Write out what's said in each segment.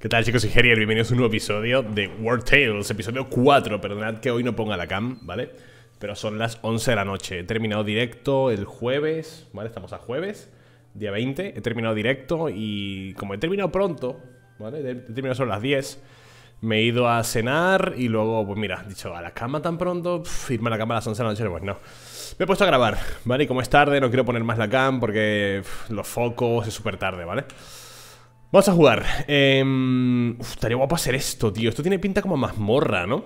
¿Qué tal chicos? Soy Geriel, bienvenidos a un nuevo episodio de World Tales, episodio 4, perdonad que hoy no ponga la cam, ¿vale? Pero son las 11 de la noche, he terminado directo el jueves, ¿vale? Estamos a jueves, día 20, he terminado directo y como he terminado pronto, ¿vale? He terminado solo las 10, me he ido a cenar y luego, pues mira, he dicho, a la cama tan pronto, firme la cama a las 11 de la noche, pues no. Me he puesto a grabar, ¿vale? Y como es tarde, no quiero poner más la cam porque los focos es súper tarde, ¿vale? vale Vamos a jugar. Eh, estaría guapo hacer esto, tío. Esto tiene pinta como mazmorra, ¿no?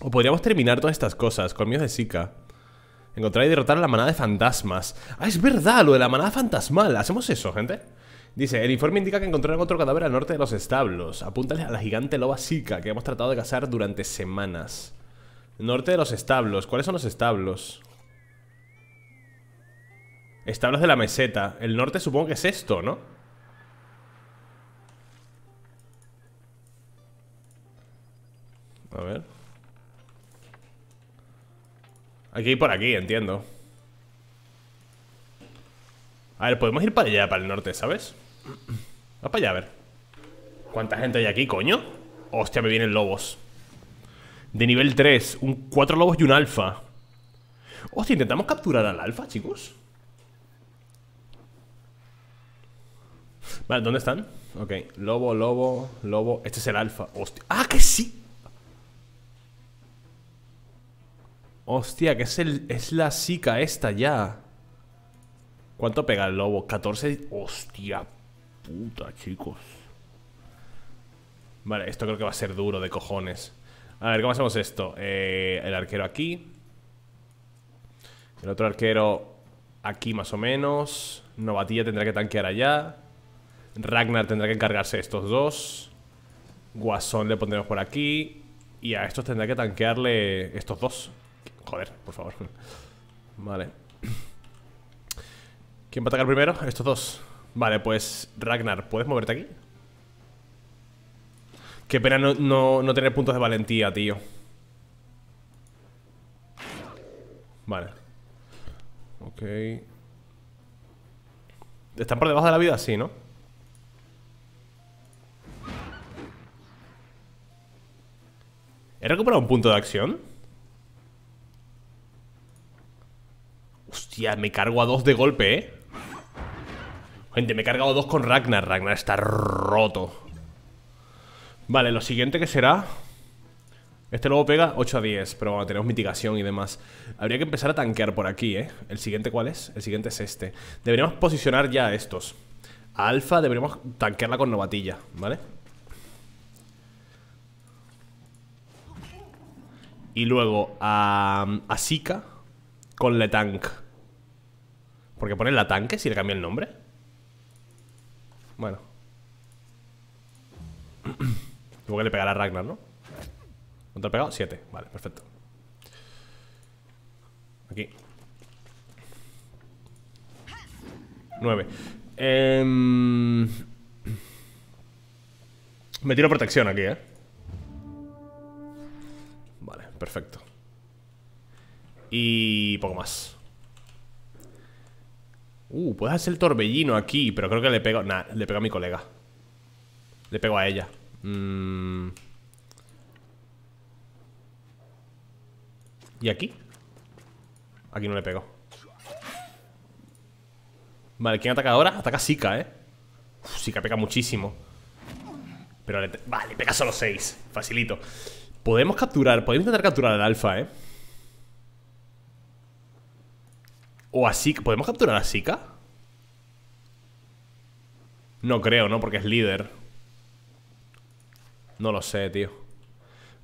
O podríamos terminar todas estas cosas. Colmillos de Zika. Encontrar y derrotar a la manada de fantasmas. Ah, es verdad, lo de la manada fantasmal. Hacemos eso, gente. Dice, el informe indica que encontraron otro cadáver al norte de los establos. Apúntale a la gigante loba Zika que hemos tratado de cazar durante semanas. Norte de los establos. ¿Cuáles son los establos? Establos de la meseta. El norte supongo que es esto, ¿no? A ver. Hay que ir por aquí, entiendo. A ver, podemos ir para allá, para el norte, ¿sabes? va para allá, a ver. ¿Cuánta gente hay aquí, coño? Hostia, me vienen lobos. De nivel 3, un, cuatro lobos y un alfa. Hostia, intentamos capturar al alfa, chicos. Vale, ¿dónde están? Ok, lobo, lobo, lobo. Este es el alfa. Hostia. ¡Ah, que sí! Hostia, que es, el, es la sica esta ya. ¿Cuánto pega el lobo? 14. Hostia puta, chicos. Vale, esto creo que va a ser duro de cojones. A ver, ¿cómo hacemos esto? Eh, el arquero aquí. El otro arquero aquí más o menos. Novatilla tendrá que tanquear allá. Ragnar tendrá que encargarse de estos dos. Guasón le pondremos por aquí. Y a estos tendrá que tanquearle estos dos. Joder, por favor Vale ¿Quién va a atacar primero? Estos dos Vale, pues Ragnar, ¿puedes moverte aquí? Qué pena no, tener puntos de valentía, tío Vale Ok ¿Están por debajo de la vida? Sí, ¿no? ¿He recuperado un punto de acción? Ya, me cargo a dos de golpe, ¿eh? Gente, me he cargado dos con Ragnar Ragnar está roto Vale, lo siguiente que será Este luego pega 8 a 10 Pero bueno, tenemos mitigación y demás Habría que empezar a tanquear por aquí, ¿eh? ¿El siguiente cuál es? El siguiente es este Deberíamos posicionar ya a estos A Alfa deberíamos tanquearla con Novatilla, ¿vale? Y luego a, a Sika con Letank porque pone la tanque si le cambia el nombre? Bueno. Tuvo que le pegar a Ragnar, ¿no? ¿Cuánto ha pegado? Siete. Vale, perfecto. Aquí. Nueve. Em, me tiro protección aquí, ¿eh? Vale, perfecto. Y poco más. Uh, puedes hacer el torbellino aquí Pero creo que le pego... Nah, le pego a mi colega Le pego a ella mm. ¿Y aquí? Aquí no le pego Vale, ¿quién ataca ahora? Ataca Sika, ¿eh? Sika pega muchísimo Pero le... Vale, pega solo seis Facilito Podemos capturar Podemos intentar capturar al alfa, ¿eh? O a Sika, ¿Podemos capturar a Sika? No creo, ¿no? Porque es líder. No lo sé, tío.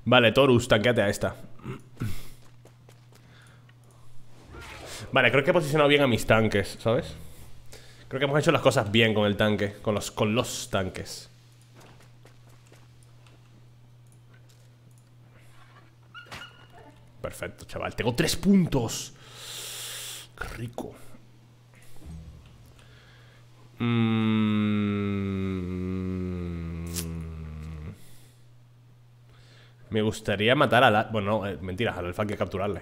Vale, Torus, tanqueate a esta. Vale, creo que he posicionado bien a mis tanques, ¿sabes? Creo que hemos hecho las cosas bien con el tanque. Con los, con los tanques. Perfecto, chaval. Tengo tres puntos rico. Mm. Me gustaría matar al... Bueno, no, eh, mentira mentiras, al alfa hay que capturarle.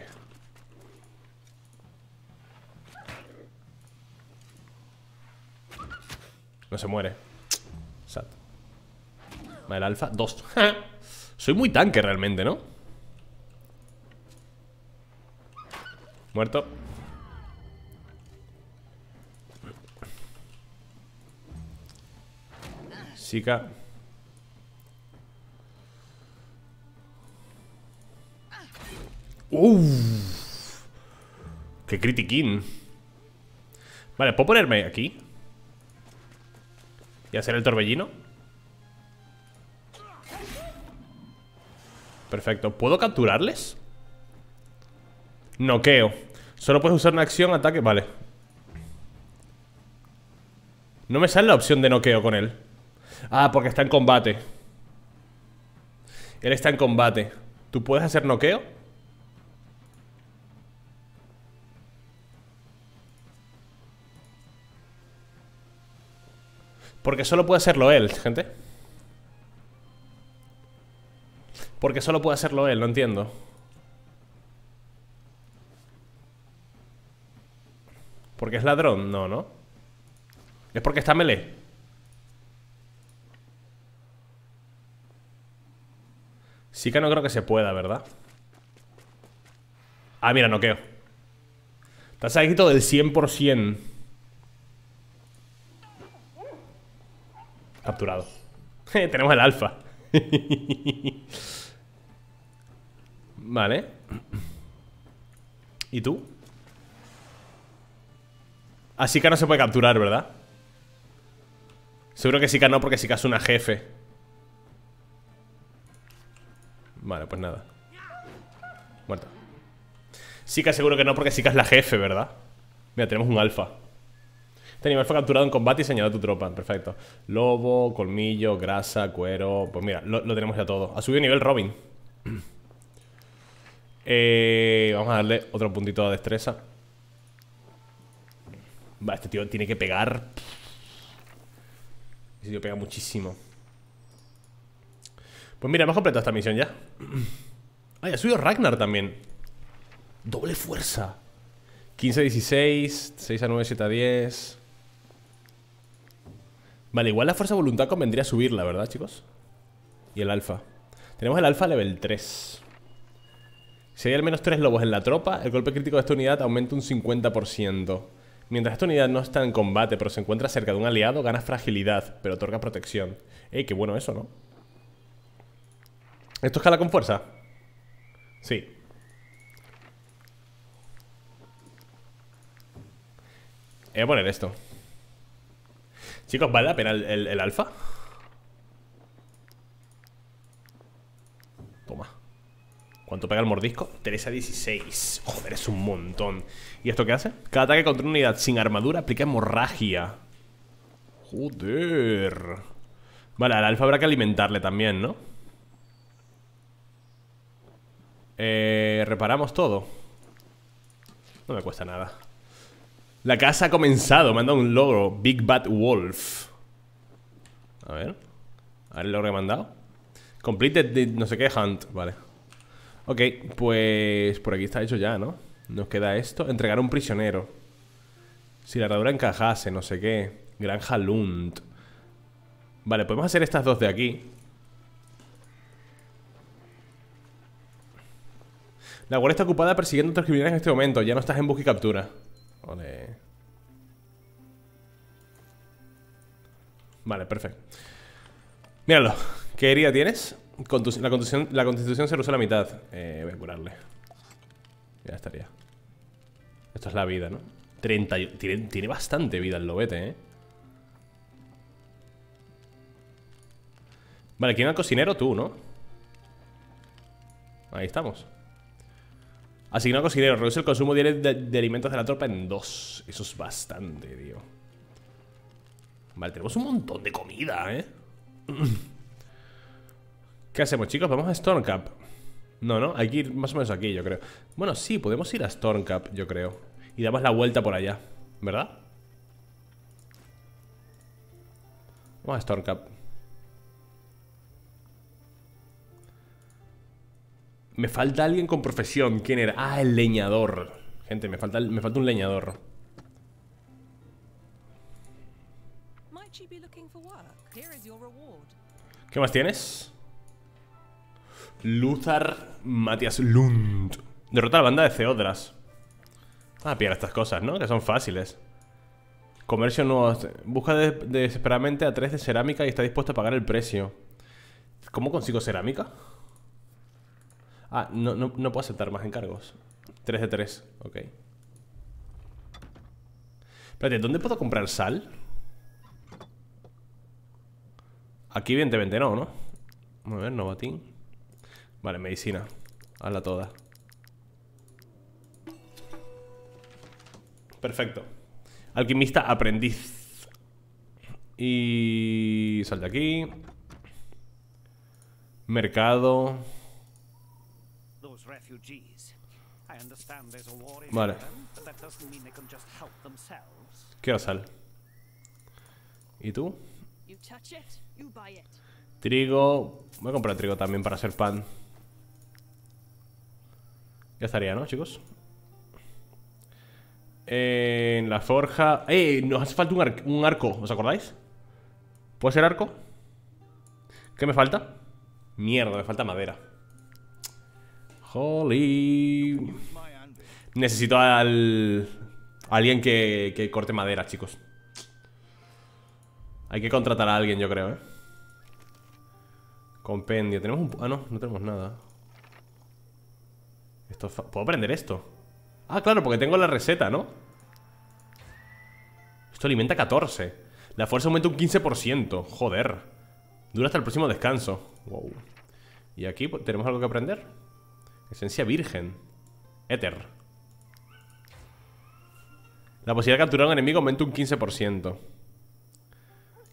No se muere. Sad. El alfa, dos. Soy muy tanque realmente, ¿no? Muerto. chica. ¡Uff! ¡Qué critiquín! Vale, ¿puedo ponerme aquí? ¿Y hacer el torbellino? Perfecto. ¿Puedo capturarles? Noqueo. Solo puedes usar una acción, ataque... Vale. No me sale la opción de noqueo con él. Ah, porque está en combate. Él está en combate. ¿Tú puedes hacer noqueo? Porque solo puede hacerlo él, gente. Porque solo puede hacerlo él, no entiendo. ¿Porque es ladrón? No, ¿no? Es porque está melee. Sí no creo que se pueda, ¿verdad? Ah, mira, noqueo Tasa de del 100% Capturado Tenemos el alfa Vale ¿Y tú? Así ah, que no se puede capturar, ¿verdad? Seguro que sí no, porque sí es una jefe Vale, pues nada Muerto Sika seguro que no, porque Sika es la jefe, ¿verdad? Mira, tenemos un alfa Este animal fue capturado en combate y señalado a tu tropa Perfecto Lobo, colmillo, grasa, cuero Pues mira, lo, tenemos ya todo Ha subido nivel Robin eh, Vamos a darle otro puntito a destreza Va, este tío tiene que pegar Este tío pega muchísimo pues mira, hemos completado esta misión ya. Ay, ha subido Ragnar también. Doble fuerza. 15 a 16, 6 a 9, 7 a 10. Vale, igual la fuerza de voluntad convendría subirla, ¿verdad, chicos? Y el alfa. Tenemos el alfa level 3. Si hay al menos 3 lobos en la tropa, el golpe crítico de esta unidad aumenta un 50%. Mientras esta unidad no está en combate, pero se encuentra cerca de un aliado, gana fragilidad, pero otorga protección. Ey, qué bueno eso, ¿no? ¿Esto escala con fuerza? Sí. Voy a poner esto. Chicos, ¿vale la pena el, alfa? Toma. ¿Cuánto pega el mordisco? 3 a 16. Joder, es un montón. ¿Y esto qué hace? Cada ataque contra una unidad sin armadura aplica hemorragia. Joder. Vale, al alfa habrá que alimentarle también, ¿no? Eh, reparamos todo. No me cuesta nada. La casa ha comenzado. Me han dado un logro. Big Bad Wolf. A ver. A ver el logro que he mandado Completed no sé qué hunt. Vale. Ok, pues por aquí está hecho ya, ¿no? Nos queda esto. Entregar a un prisionero. Si la herradura encajase, no sé qué. Granja Lund. Vale, podemos hacer estas dos de aquí. La guardia está ocupada persiguiendo a otros criminales en este momento. Ya no estás en busca y captura. Vale, perfecto. Míralo. ¿Qué herida tienes? la, constitución, la constitución se reduce a la mitad. Eh, voy a curarle. Ya estaría. Esto es la vida, ¿no? 30, tiene, bastante vida el lobete, ¿eh? Vale, ¿quién es el cocinero? Tú, ¿no? Ahí estamos Así no cocinero, reduce el consumo de, alimentos de la tropa en dos. Eso es bastante, tío. Vale, tenemos un montón de comida, ¿eh? ¿Qué hacemos, chicos? Vamos a Stormcap. No, no, hay que ir más o menos aquí, yo creo. Bueno, sí, podemos ir a Stormcap, yo creo. Y damos la vuelta por allá, ¿verdad? Vamos a Stormcap. Me falta alguien con profesión. ¿Quién era? Ah, el leñador. Gente, me falta, me falta un leñador. ¿Qué más tienes? Luthar Matias Lund. Derrota a la banda de Ceodras. Ah, pillar estas cosas, ¿no? Que son fáciles. Comercio nuevo. Busca desesperadamente a tres de cerámica y está dispuesto a pagar el precio. ¿Cómo consigo cerámica? Ah, no, puedo aceptar más encargos. 3 de 3, ok. Espérate, ¿dónde puedo comprar sal? Aquí evidentemente no, ¿no? A ver, novatín Vale, medicina Hazla toda Perfecto Alquimista aprendiz Y... Sal de aquí Mercado Vale. ¿Qué sal? ¿Y tú? Trigo. Voy a comprar trigo también para hacer pan. Ya estaría, ¿no, chicos? En la forja... ¡Eh! Nos hace falta un arco, ¿os acordáis? ¿Puede ser arco? ¿Qué me falta? Mierda, me falta madera Holy. Necesito al... Alguien que, corte madera, chicos. Hay que contratar a alguien, yo creo, ¿eh? Compendio. Tenemos un... Ah, no, no tenemos nada. Esto... ¿Puedo aprender esto? Ah, claro, porque tengo la receta, ¿no? Esto alimenta 14. La fuerza aumenta un 15%. Joder. Dura hasta el próximo descanso. Wow. ¿Y aquí pues, tenemos algo que aprender? Esencia virgen. Éter. La posibilidad de capturar un enemigo aumenta un 15%.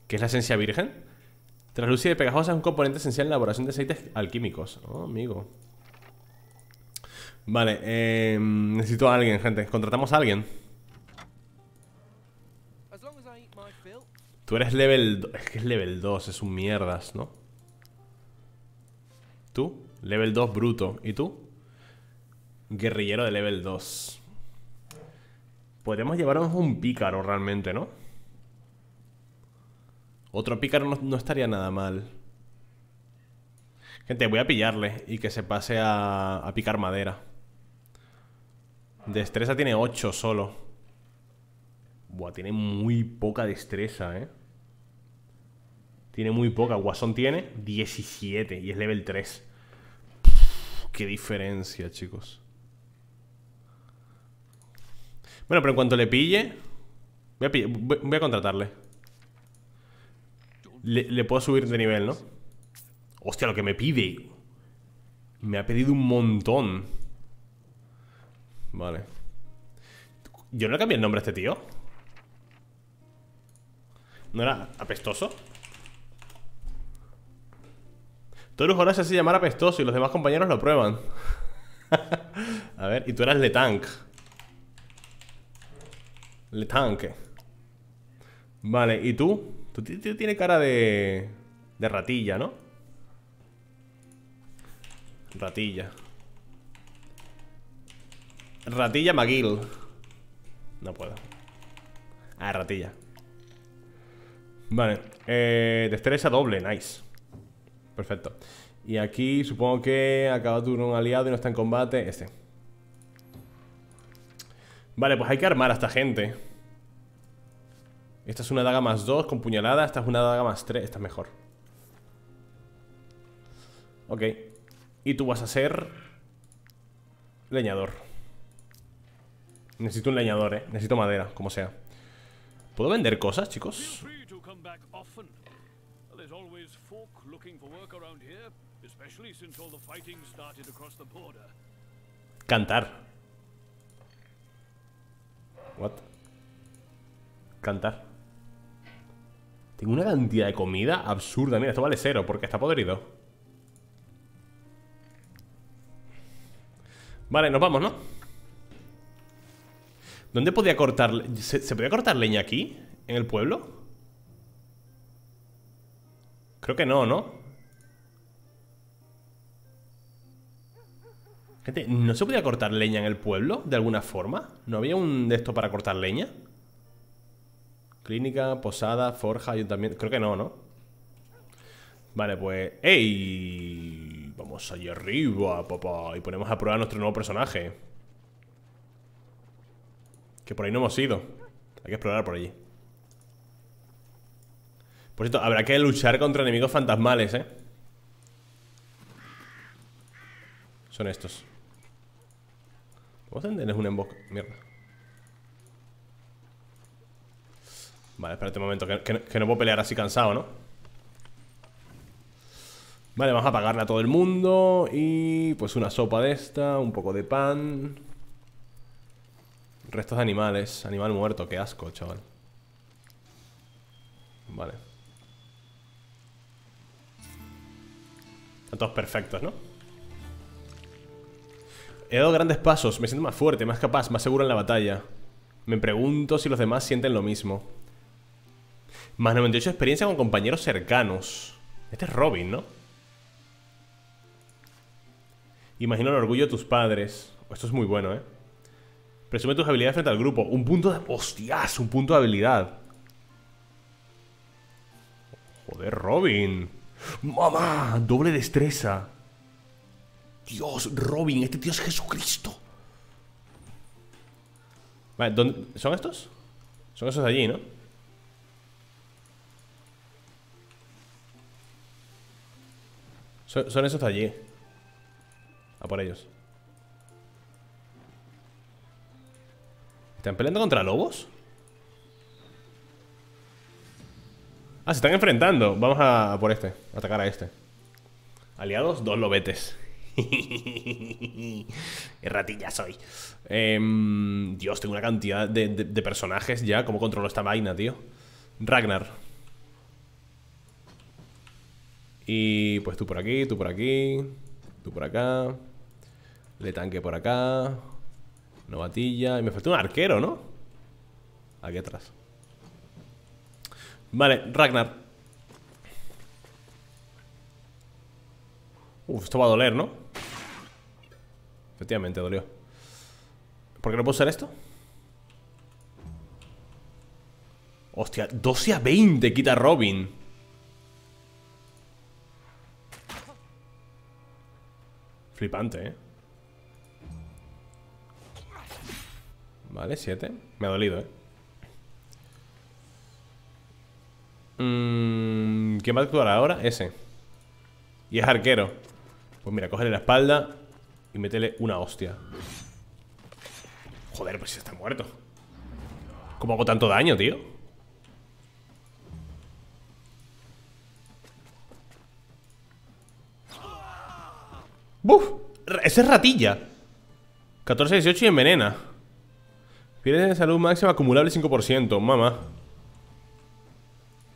¿Qué es la esencia virgen? Translúcida y pegajosa es un componente esencial en la elaboración de aceites alquímicos. Oh, amigo. Vale, eh, necesito a alguien, gente. Contratamos a alguien. Tú eres level 2. Es que es level 2, es un mierdas, ¿no? Tú, level 2 bruto. ¿Y tú? guerrillero de level 2. Podemos llevarnos un pícaro realmente, ¿no? Otro pícaro no, estaría nada mal. Gente, voy a pillarle y que se pase a, picar madera. Destreza tiene 8 solo. Buah, tiene muy poca destreza, ¿eh? Tiene muy poca. Guasón tiene 17 y es level 3. qué diferencia, chicos. Bueno, pero en cuanto le pille Voy a, contratarle le, puedo subir de nivel, ¿no? Hostia, lo que me pide Me ha pedido un montón Vale Yo no le cambié el nombre a este tío ¿No era apestoso? Todos los horas se hace llamar apestoso Y los demás compañeros lo prueban A ver, y tú eras tank. El tanque. Vale, ¿y tú? Tú tienes cara de... De ratilla, ¿no? Ratilla. Ratilla McGill. No puedo. Ah, ratilla. Vale. Eh, destreza doble, nice. Perfecto. Y aquí supongo que acaba tu un aliado y no está en combate. Este. Vale, pues hay que armar a esta gente Esta es una daga más 2 con puñalada Esta es una daga más 3, esta es mejor Ok Y tú vas a ser Leñador Necesito un leñador, eh Necesito madera, como sea ¿Puedo vender cosas, chicos? Cantar What? Cantar. Tengo una cantidad de comida absurda. Mira, esto vale cero porque está podrido. Vale, nos vamos, ¿no? ¿Dónde podía cortar... ¿Se, ¿Se, podía cortar leña aquí? ¿En el pueblo? Creo que no, ¿no? Gente, ¿no se podía cortar leña en el pueblo de alguna forma? ¿No había un de esto para cortar leña? Clínica, posada, forja, también... Creo que no, ¿no? Vale, pues. ¡Ey! Vamos allá arriba, papá. Y ponemos a prueba nuestro nuevo personaje. Que por ahí no hemos ido. Hay que explorar por allí. Por cierto, habrá que luchar contra enemigos fantasmales, ¿eh? Son estos. Vos tenés una embosca. Mierda. Vale, espérate un momento, que, no puedo pelear así cansado, ¿no? Vale, vamos a pagarle a todo el mundo Y pues una sopa de esta, un poco de pan Restos de animales, animal muerto, qué asco, chaval Vale Están todos perfectos, ¿no? He dado grandes pasos, me siento más fuerte, más capaz, más seguro en la batalla. Me pregunto si los demás sienten lo mismo. Más 98 experiencia con compañeros cercanos. Este es Robin, ¿no? Imagino el orgullo de tus padres. Esto es muy bueno, ¿eh? Presume tus habilidades frente al grupo. Un punto de... ¡Hostias! Un punto de habilidad. Joder, Robin. ¡Mamá! Doble destreza. Dios, Robin, este tío es Jesucristo. Vale, ¿son estos? Son esos de allí, ¿no? Son, esos de allí. A por ellos. ¿Están peleando contra lobos? Ah, se están enfrentando. Vamos a, a por este. A atacar a este. Aliados, dos lobetes. ratilla soy. Em, Dios, tengo una cantidad de, personajes ya. ¿Cómo controlo esta vaina, tío? Ragnar. Y pues tú por aquí, tú por aquí, tú por acá. Le tanque por acá. Novatilla. Y me falta un arquero, ¿no? Aquí atrás. Vale, Ragnar. Uf, esto va a doler, ¿no? Efectivamente, dolió. ¿Por qué no puedo usar esto? Hostia, 12 a 20 quita Robin. Flipante, ¿eh? Vale, 7. Me ha dolido, ¿eh? Mm, ¿Quién va a actuar ahora? Ese. Y es arquero. Pues mira, cogerle la espalda. Y métele una hostia Joder, pues está muerto ¿Cómo hago tanto daño, tío? ¡Buf! Ese es ratilla 14, 18 y envenena Pierde de salud máxima acumulable 5% Mamá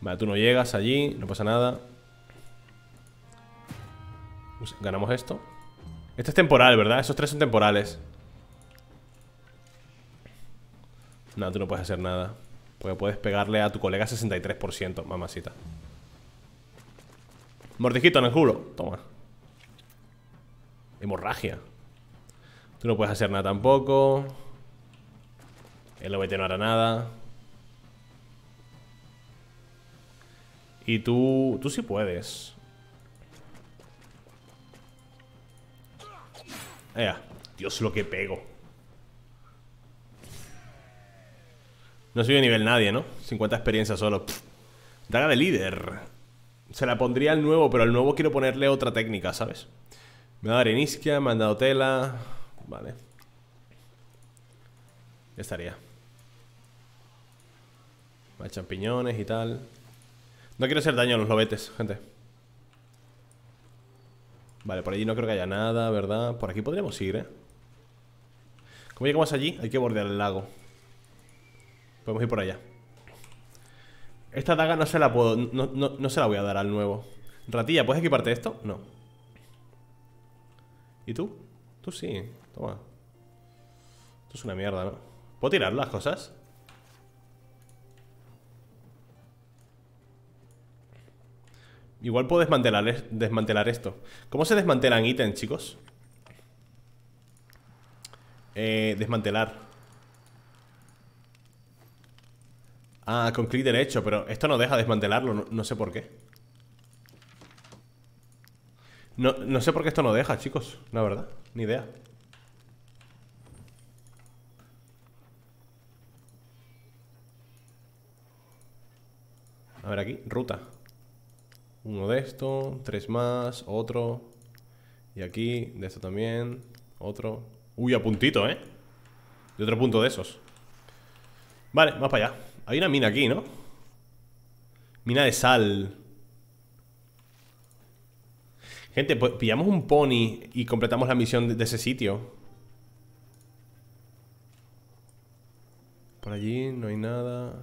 Vale, tú no llegas allí No pasa nada pues, Ganamos esto esto es temporal, ¿verdad? Esos tres son temporales. No, tú no puedes hacer nada. Porque puedes pegarle a tu colega 63%, mamacita. Mortijito en el culo. Toma. Hemorragia. Tú no puedes hacer nada tampoco. El OBT no hará nada. Y tú... Tú sí puedes. Ea. Dios, lo que pego. No soy de nivel nadie, ¿no? 50 experiencias solo. Daga de líder. Se la pondría al nuevo, pero al nuevo quiero ponerle otra técnica, ¿sabes? Me ha dado arenisquia, me han dado tela. Vale. Ya estaría. Más champiñones y tal. No quiero hacer daño a los lobetes, gente. Vale, por allí no creo que haya nada, ¿verdad? Por aquí podríamos ir, ¿eh? Como llegamos allí, hay que bordear el lago Podemos ir por allá Esta daga no se la puedo... No, no se la voy a dar al nuevo Ratilla, ¿puedes equiparte esto? No ¿Y tú? Tú sí, toma Esto es una mierda, ¿no? ¿Puedo tirar las cosas? Igual puedo desmantelar, desmantelar esto. ¿Cómo se desmantelan ítems, chicos? Eh, desmantelar. Ah, con clic derecho, pero esto no deja desmantelarlo, no, sé por qué. No, no sé por qué esto no deja, chicos, la verdad, ni idea. A ver aquí, ruta uno de esto, tres más, otro. Y aquí, de esto también, otro. Uy, a puntito, ¿eh? De otro punto de esos. Vale, más para allá. Hay una mina aquí, ¿no? Mina de sal. Gente, pues, pillamos un pony y completamos la misión de ese sitio. Por allí no hay nada.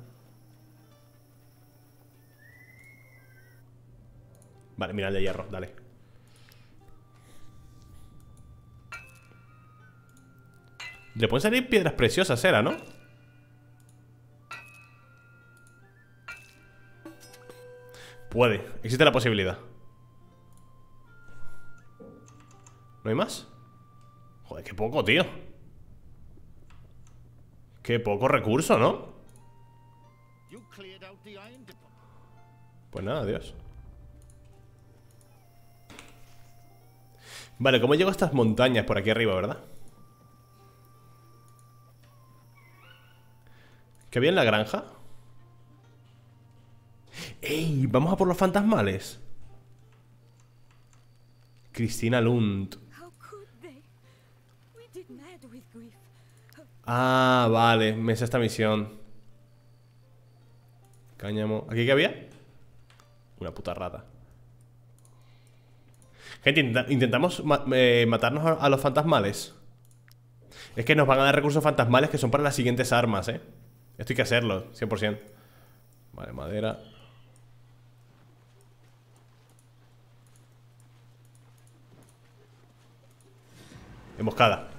Vale, mira el de hierro, dale. Le pueden salir piedras preciosas, era, ¿no? Puede, existe la posibilidad ¿No hay más? Joder, qué poco, tío Qué poco recurso, ¿no? Pues nada, adiós Vale, ¿cómo llego a estas montañas por aquí arriba, verdad? ¿Qué había en la granja? ¡Ey! ¡Vamos a por los fantasmales! Cristina Lund Ah, vale, me sé esta misión Cáñamo ¿Aquí qué había? Una puta rata Gente, intentamos eh, matarnos a, los fantasmales. Es que nos van a dar recursos fantasmales que son para las siguientes armas, ¿eh? Esto hay que hacerlo, 100%. Vale, madera. Emboscada.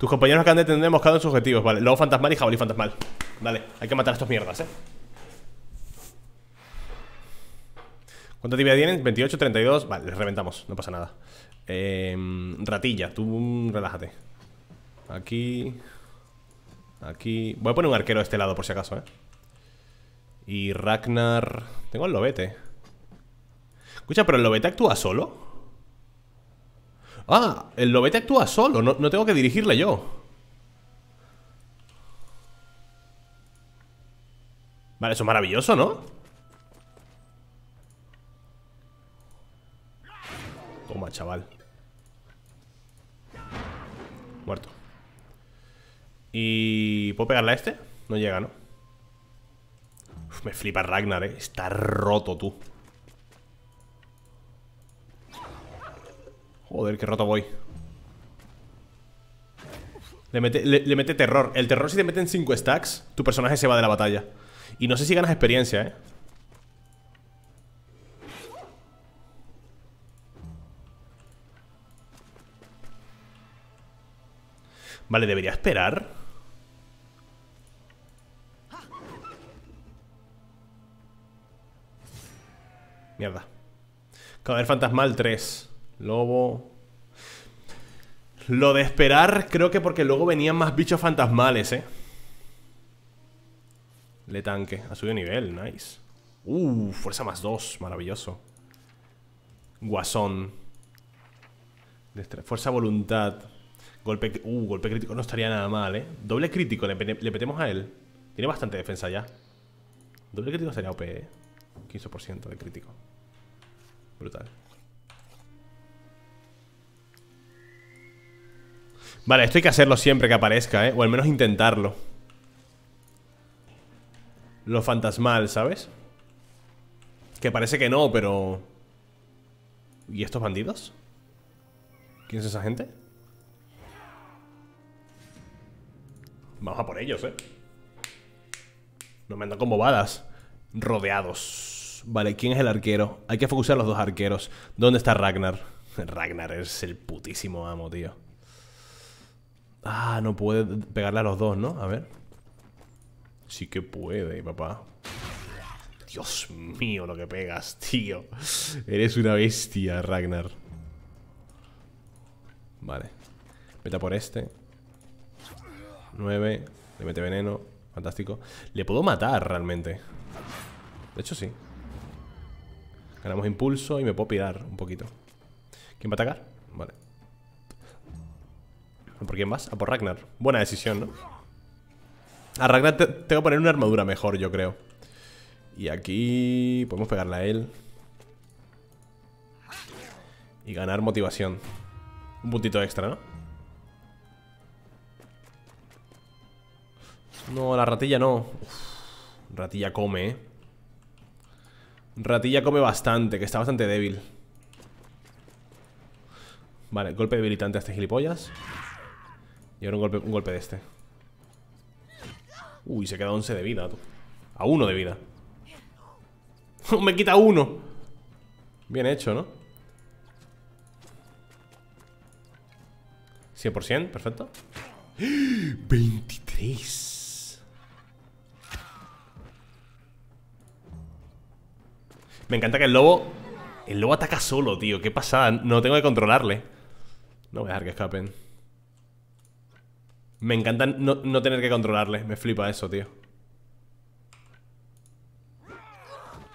Tus compañeros acaban de tener emboscado en sus objetivos, vale. Luego fantasmal y jabalí fantasmal. Vale, hay que matar a estos mierdas, ¿eh? ¿Cuánta tibia tienen? 28, 32. Vale, les reventamos, no pasa nada. Em, ratilla, tú relájate. Aquí. Aquí. Voy a poner un arquero a este lado por si acaso, ¿eh? Y Ragnar. Tengo el lobete. Escucha, pero el lobete actúa solo. Ah, el lobete actúa solo, no, no, tengo que dirigirle yo. Vale, eso es maravilloso, ¿no? chaval Muerto Y... ¿Puedo pegarle a este? No llega, ¿no? me flipa Ragnar, ¿eh? Está roto, tú Joder, qué roto voy le mete, le mete terror El terror si te meten 5 stacks Tu personaje se va de la batalla Y no sé si ganas experiencia, ¿eh? Vale, debería esperar. Mierda. Cadáver fantasmal 3. Lobo. Lo de esperar, creo que porque luego venían más bichos fantasmales, eh. Le tanque. Ha subido nivel, nice. Uh, fuerza más 2, maravilloso. Guasón. Fuerza voluntad. Golpe, uh, golpe crítico no estaría nada mal, ¿eh? Doble crítico, le, petemos a él. Tiene bastante defensa ya. Doble crítico sería OP. 15% ¿eh? de crítico. Brutal. Vale, esto hay que hacerlo siempre que aparezca, ¿eh? O al menos intentarlo. Lo fantasmal, ¿sabes? Que parece que no, pero... ¿Y estos bandidos? ¿Quién es esa gente? Vamos a por ellos, eh. Nos mandan con bobadas. Rodeados. Vale, ¿quién es el arquero? Hay que focusar los dos arqueros. ¿Dónde está Ragnar? Ragnar es el putísimo amo, tío. Ah, no puede pegarle a los dos, ¿no? A ver. Sí que puede, papá. Dios mío, lo que pegas, tío. Eres una bestia, Ragnar. Vale. Vete por este. 9, le mete veneno, fantástico. Le puedo matar realmente. De hecho, sí. Ganamos impulso y me puedo pirar un poquito. ¿Quién va a atacar? Vale. ¿Por quién vas? A ah, por Ragnar. Buena decisión, ¿no? A Ragnar tengo que poner una armadura mejor, yo creo. Y aquí podemos pegarle a él. Y ganar motivación. Un puntito extra, ¿no? No, la ratilla no. ratilla come, eh. Ratilla come bastante, que está bastante débil. Vale, golpe debilitante a este gilipollas. Y ahora un golpe, un golpe de este. Uy, se queda 11 de vida, A uno de vida. Me quita uno. Bien hecho, ¿no? 100%, perfecto. 23. Me encanta que el lobo... El lobo ataca solo, tío. Qué pasada. No tengo que controlarle. No voy a dejar que escapen. Me encanta no, tener que controlarle. Me flipa eso, tío.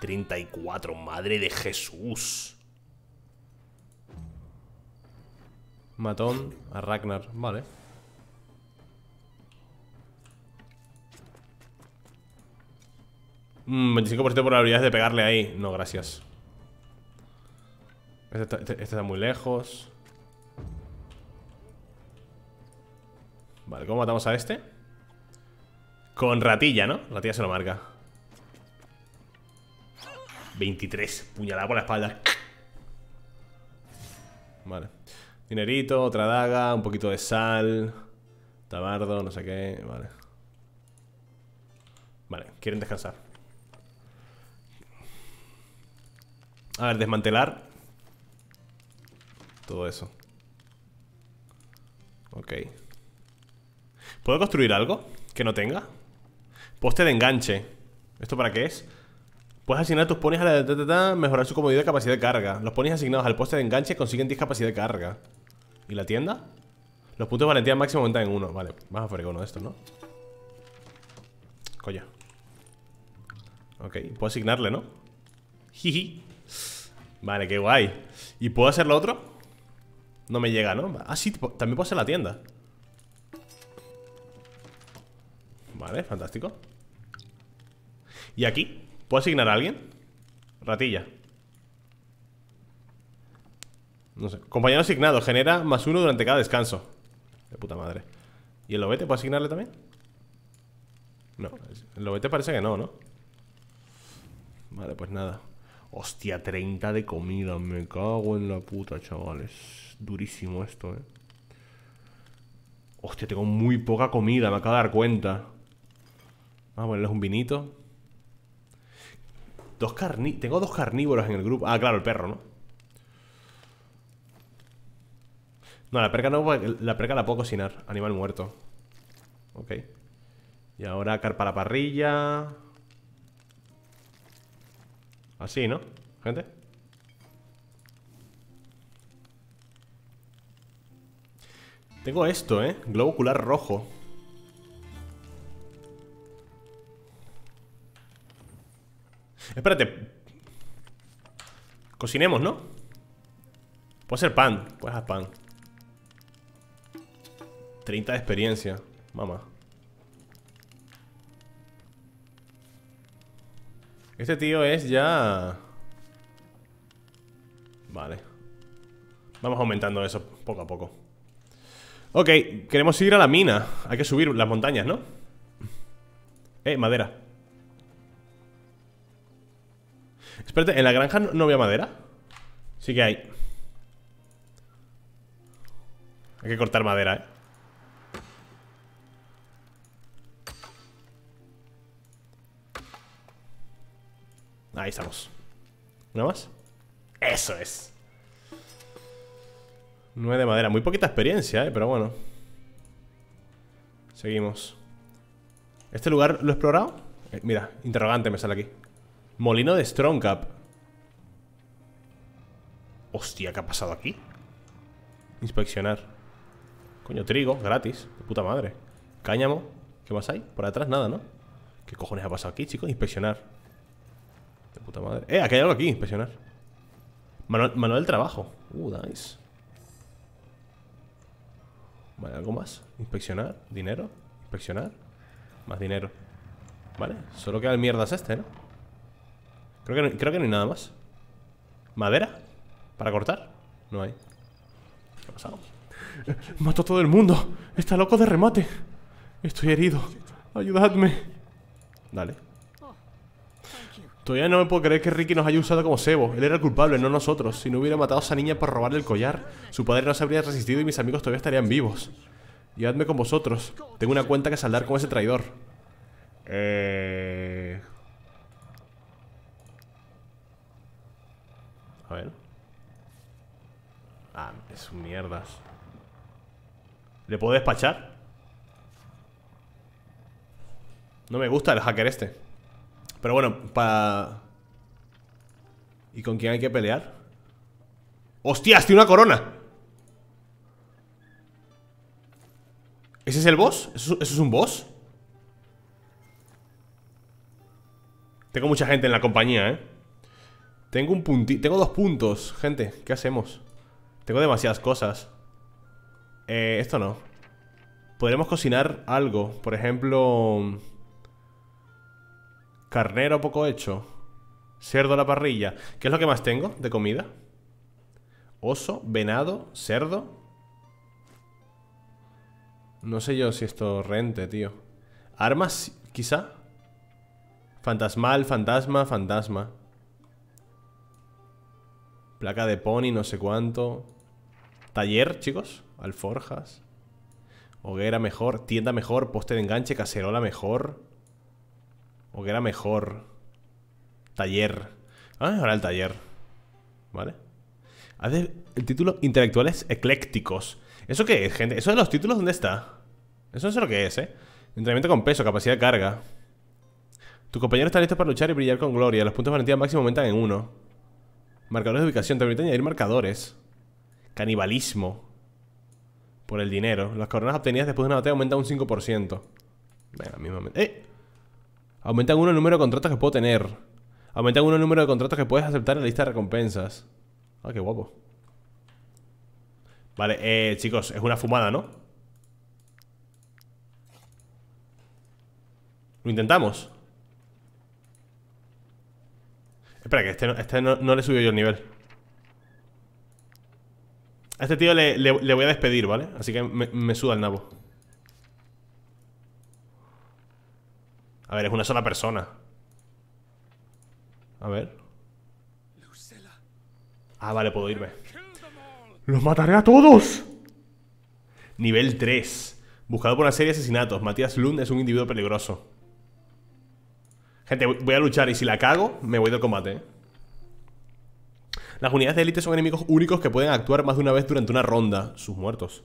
34, madre de Jesús. Matón a Ragnar, vale. Mm, 25% de probabilidades de pegarle ahí. No, gracias. Este, este, este está, muy lejos. Vale, ¿cómo matamos a este? Con ratilla, ¿no? La Ratilla se lo marca 23, puñalada por la espalda Vale Dinerito, otra daga, un poquito de sal Tabardo, no sé qué Vale Vale, quieren descansar A ver, desmantelar Todo eso Ok ¿Puedo construir algo que no tenga? Poste de enganche ¿Esto para qué es? Puedes asignar tus ponies a la... mejorar su comodidad y capacidad de carga Los ponies asignados al poste de enganche consiguen 10 capacidad de carga ¿Y la tienda? Los puntos de valentía máximo aumentan en uno Vale, vas a fregar uno de estos, ¿no? Coño Ok, puedo asignarle, ¿no? Jiji Vale, qué guay. ¿Y puedo hacer lo otro? No me llega, ¿no? Ah, sí, también puedo hacer la tienda. Vale, fantástico. ¿Y aquí? ¿Puedo asignar a alguien? Ratilla. No sé. Compañero asignado. Genera más uno durante cada descanso. De puta madre. ¿Y el lobete? ¿Puedo asignarle también? No. El lobete parece que no, ¿no? Vale, pues nada. Hostia, 30 de comida. Me cago en la puta, chavales. Durísimo esto, eh. Hostia, tengo muy poca comida. Me acabo de dar cuenta. Vamos a ponerles un vinito. Dos Tengo dos carnívoros en el grupo. Ah, claro, el perro, ¿no? No, la perca no. La perca la puedo cocinar. Animal muerto. Ok. Y ahora carpa la parrilla. Así, ¿no? Gente. Tengo esto, ¿eh? Globo ocular rojo. Espérate. Cocinemos, ¿no? Puede ser pan. Puedes hacer pan. 30 de experiencia. Mamá. Este tío es ya... Vale. Vamos aumentando eso poco a poco. Ok, queremos ir a la mina. Hay que subir las montañas, ¿no? Eh, madera. Espérate, ¿en la granja no había madera? Sí que hay. Hay que cortar madera, eh. Ahí estamos. ¿Una más? Eso es. 9 de madera. Muy poquita experiencia, ¿eh? Pero bueno. Seguimos. ¿Este lugar lo he explorado? Eh, mira, interrogante me sale aquí. Molino de Strongcap. Hostia, ¿qué ha pasado aquí? Inspeccionar. Coño, trigo, gratis. De puta madre. Cáñamo. ¿Qué más hay? Por atrás nada, ¿no? ¿Qué cojones ha pasado aquí, chicos? Inspeccionar puta madre. Eh, aquí hay algo aquí, inspeccionar Manual, del trabajo. Uh, nice. Vale, algo más. Inspeccionar, dinero, inspeccionar, más dinero. Vale, solo queda el mierdas este, ¿no? Creo que no, creo que hay nada más. ¿Madera? ¿Para cortar? No hay. ¿Qué ha pasado? Mató a todo el mundo. Está loco de remate. Estoy herido. Ayudadme. Dale. Todavía no me puedo creer que Ricky nos haya usado como cebo. Él era el culpable, no nosotros. Si no hubiera matado a esa niña por robarle el collar, su padre no se habría resistido y mis amigos todavía estarían vivos. Llevadme con vosotros. Tengo una cuenta que saldar con ese traidor. Eh... A ver. Ah, es un mierdas. ¿Le puedo despachar? No me gusta el hacker este. Pero bueno, para... ¿Y con quién hay que pelear? ¡Hostias! ¡Tiene una corona! ¿Ese es el boss? ¿Eso, es un boss? Tengo mucha gente en la compañía, ¿eh? Tengo un punti... Tengo dos puntos, gente. ¿Qué hacemos? Tengo demasiadas cosas. Eh, esto no. Podremos cocinar algo. Por ejemplo... Carnero poco hecho. Cerdo a la parrilla. ¿Qué es lo que más tengo de comida? Oso, venado, cerdo. No sé yo si esto rente, tío. Armas, quizá. Fantasmal, fantasma, fantasma. Placa de pony, no sé cuánto. Taller, chicos. Alforjas. Hoguera mejor, tienda mejor, poste de enganche, cacerola mejor. O que era mejor. Taller. Vamos ah, a mejorar el taller. ¿Vale? Hace el título Intelectuales Eclécticos. ¿Eso qué es, gente? ¿Eso de los títulos dónde está? Eso no sé lo que es, ¿eh? Entrenamiento con peso, capacidad de carga. Tu compañero está listo para luchar y brillar con gloria. Los puntos de valentía máximo aumentan en uno. Marcadores de ubicación. Te permite añadir marcadores. Canibalismo. Por el dinero. Las coronas obtenidas después de una batalla aumentan un 5%. Venga, mismamente. ¡Eh! Aumentan uno el número de contratos que puedo tener. Aumentan uno el número de contratos que puedes aceptar en la lista de recompensas. Ah, qué guapo. Vale, eh, chicos, es una fumada, ¿no? Lo intentamos. Espera, que este, no, este no, le subió yo el nivel. A este tío le, voy a despedir, ¿vale? Así que me, me suda el nabo. A ver, es una sola persona. A ver. Ah, vale, puedo irme. ¡Los mataré a todos! Nivel 3. Buscado por una serie de asesinatos. Matías Lund es un individuo peligroso. Gente, voy a luchar y si la cago, me voy del combate. ¿eh? Las unidades de élite son enemigos únicos que pueden actuar más de una vez durante una ronda. Sus muertos.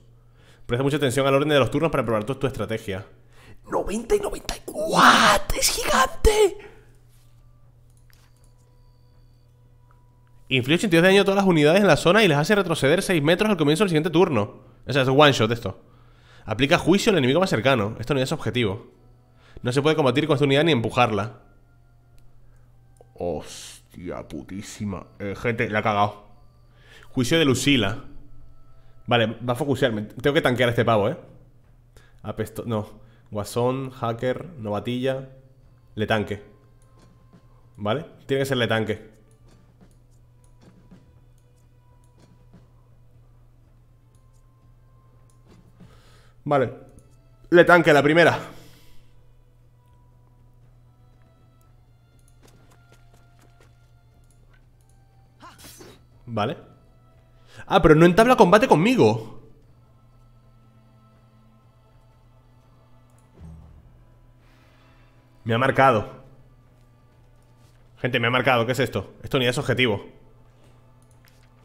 Presta mucha atención al orden de los turnos para probar tu, tu estrategia. 90 y 90. ¡What! ¡Es gigante! Inflige 82 de daño a todas las unidades en la zona y les hace retroceder 6 metros al comienzo del siguiente turno. O sea, es one shot esto. Aplica juicio al enemigo más cercano. Esto no es objetivo. No se puede combatir con esta unidad ni empujarla. Hostia putísima. Eh, gente, la ha cagado. Juicio de Lucila. Vale, va a focusearme. Tengo que tanquear a este pavo, ¿eh? Apesto... No. Guasón, hacker, novatilla, tanque, ¿Vale? Tiene que ser tanque. Vale. Le tanque la primera. Vale. Ah, pero no entabla combate conmigo. Me ha marcado Gente, me ha marcado, ¿qué es esto? Esto ni es objetivo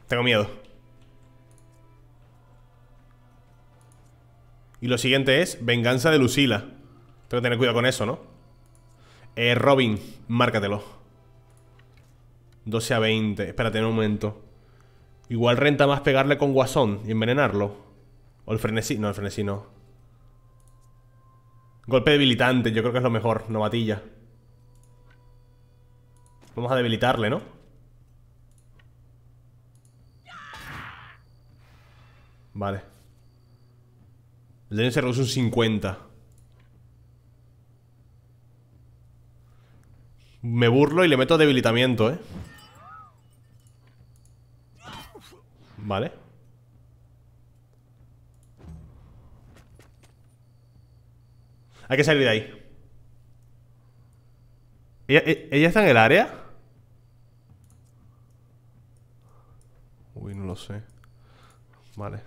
Tengo miedo Y lo siguiente es Venganza de Lucila Tengo que tener cuidado con eso, ¿no? Eh, Robin, márcatelo 12 a 20 Espérate un momento Igual renta más pegarle con Guasón y envenenarlo O el frenesí, no, el frenesí no Golpe debilitante, yo creo que es lo mejor, novatilla. Vamos a debilitarle, ¿no? Vale. El daño se reduce un 50. Me burlo y le meto debilitamiento, ¿eh? Vale. Hay que salir de ahí. E, ¿Ella, está en el área? Uy, no lo sé. Vale.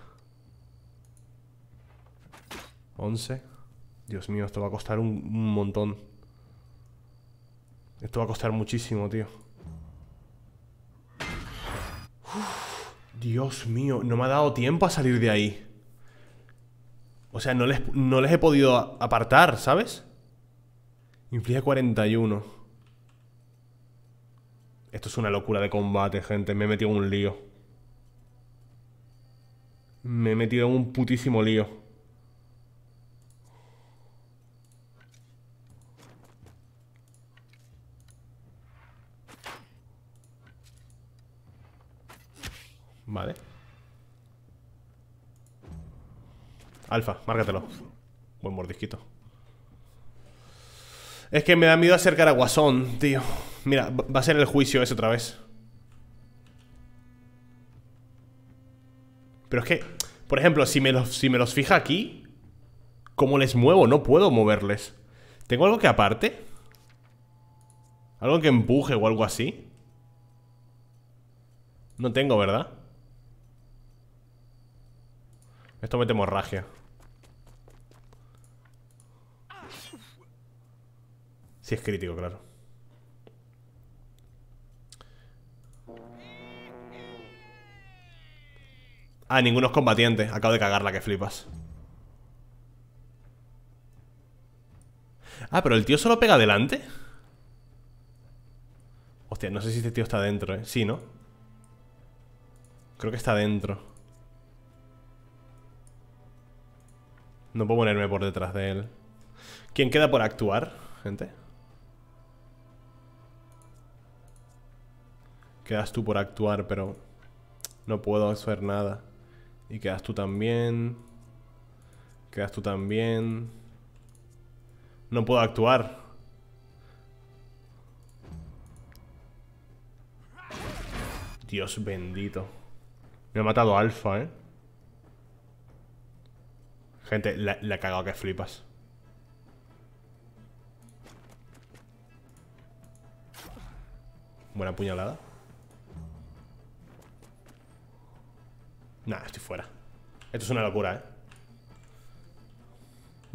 11. Dios mío, esto va a costar un, montón. Esto va a costar muchísimo, tío. Dios mío, no me ha dado tiempo a salir de ahí. O sea, no les, no les he podido apartar, ¿sabes? Inflige 41. Esto es una locura de combate, gente. Me he metido en un lío. Me he metido en un putísimo lío. Vale. Alfa, márcatelo. Buen mordisquito. Es que me da miedo acercar a Guasón, tío. Mira, va a ser el juicio ese otra vez. Pero es que, por ejemplo, si me los, si me los fija aquí, ¿cómo les muevo? No puedo moverles. ¿Tengo algo que aparte? ¿Algo que empuje o algo así? No tengo, ¿verdad? Esto me hemorragia Si es crítico, claro. Ah, ninguno es combatiente. Acabo de cagarla que flipas. Ah, pero el tío solo pega adelante. Hostia, no sé si este tío está dentro, ¿eh? Sí, ¿no? Creo que está dentro. No puedo ponerme por detrás de él. ¿Quién queda por actuar, gente? Quedas tú por actuar, pero no puedo hacer nada. Y quedas tú también. Quedas tú también. No puedo actuar. Dios bendito. Me ha matado Alfa, ¿eh? Gente, la, la cagado que flipas. Buena puñalada. Nah, estoy fuera. Esto es una locura, ¿eh?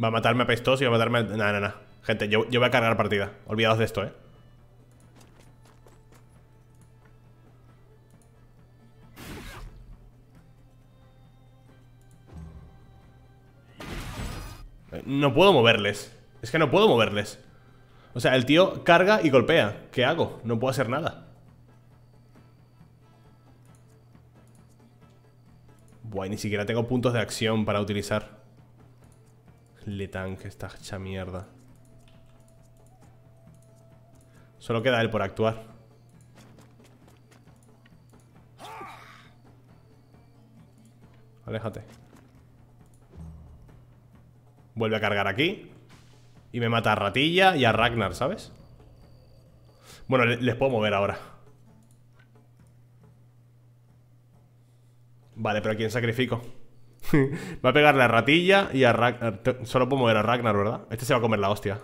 Va a matarme a Pestos y va a matarme... Nah, nah, nah. Gente, yo, yo voy a cargar partida. Olvidaos de esto, ¿eh? ¿eh? No puedo moverles Es que no puedo moverles O sea, el tío carga y golpea ¿Qué hago? No puedo hacer nada Guay, ni siquiera tengo puntos de acción para utilizar. Le tanque esta hecha mierda. Solo queda él por actuar. Aléjate. Vuelve a cargar aquí. Y me mata a Ratilla y a Ragnar, ¿sabes? Bueno, les puedo mover ahora. Vale, pero ¿a quién sacrifico? va a pegarle a Ratilla y a Ragnar. Solo puedo mover a Ragnar, ¿verdad? Este se va a comer la hostia.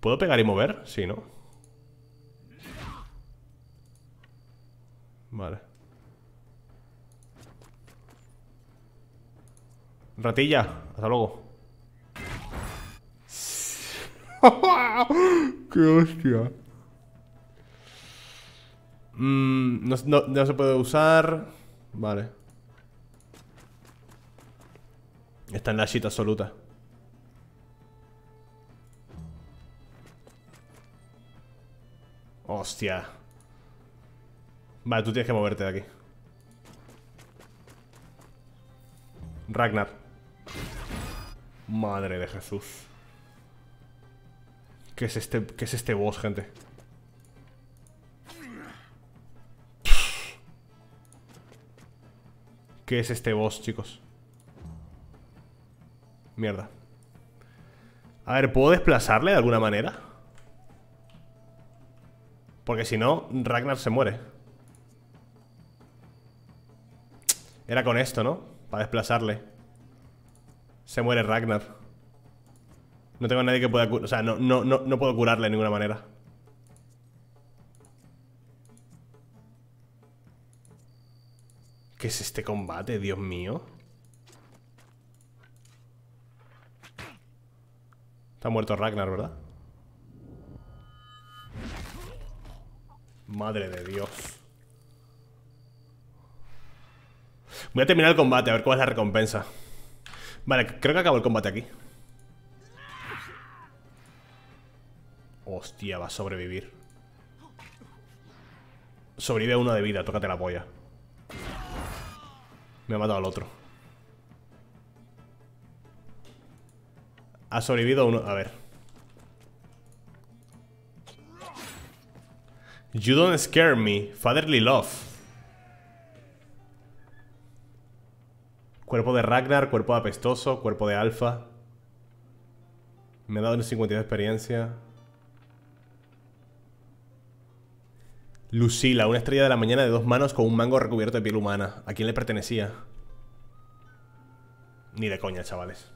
¿Puedo pegar y mover? Sí, ¿no? Vale. Ratilla, hasta luego. ¡Qué hostia! Mm, no, se puede usar. Vale. Está en la shit absoluta. Hostia. Vale, tú tienes que moverte de aquí. Ragnar. Madre de Jesús. ¿Qué es este, qué es este boss, gente? es este boss, chicos. Mierda. A ver, ¿puedo desplazarle de alguna manera? Porque si no, Ragnar se muere. Era con esto, ¿no? Para desplazarle. Se muere Ragnar. No tengo a nadie que pueda... O sea, no, no, no, no puedo curarle de ninguna manera. ¿Qué es este combate, Dios mío? Está muerto Ragnar, ¿verdad? Madre de Dios Voy a terminar el combate, a ver cuál es la recompensa Vale, creo que acabo el combate aquí Hostia, va a sobrevivir Sobrevive uno de vida, tócate la polla me ha matado al otro. Ha sobrevivido uno. A ver. You don't scare me. Fatherly love. Cuerpo de Ragnar, cuerpo de apestoso, cuerpo de alfa. Me ha dado 52 de experiencia. Lucila, una estrella de la mañana de dos manos con un mango recubierto de piel humana. ¿A quién le pertenecía? Ni de coña, chavales.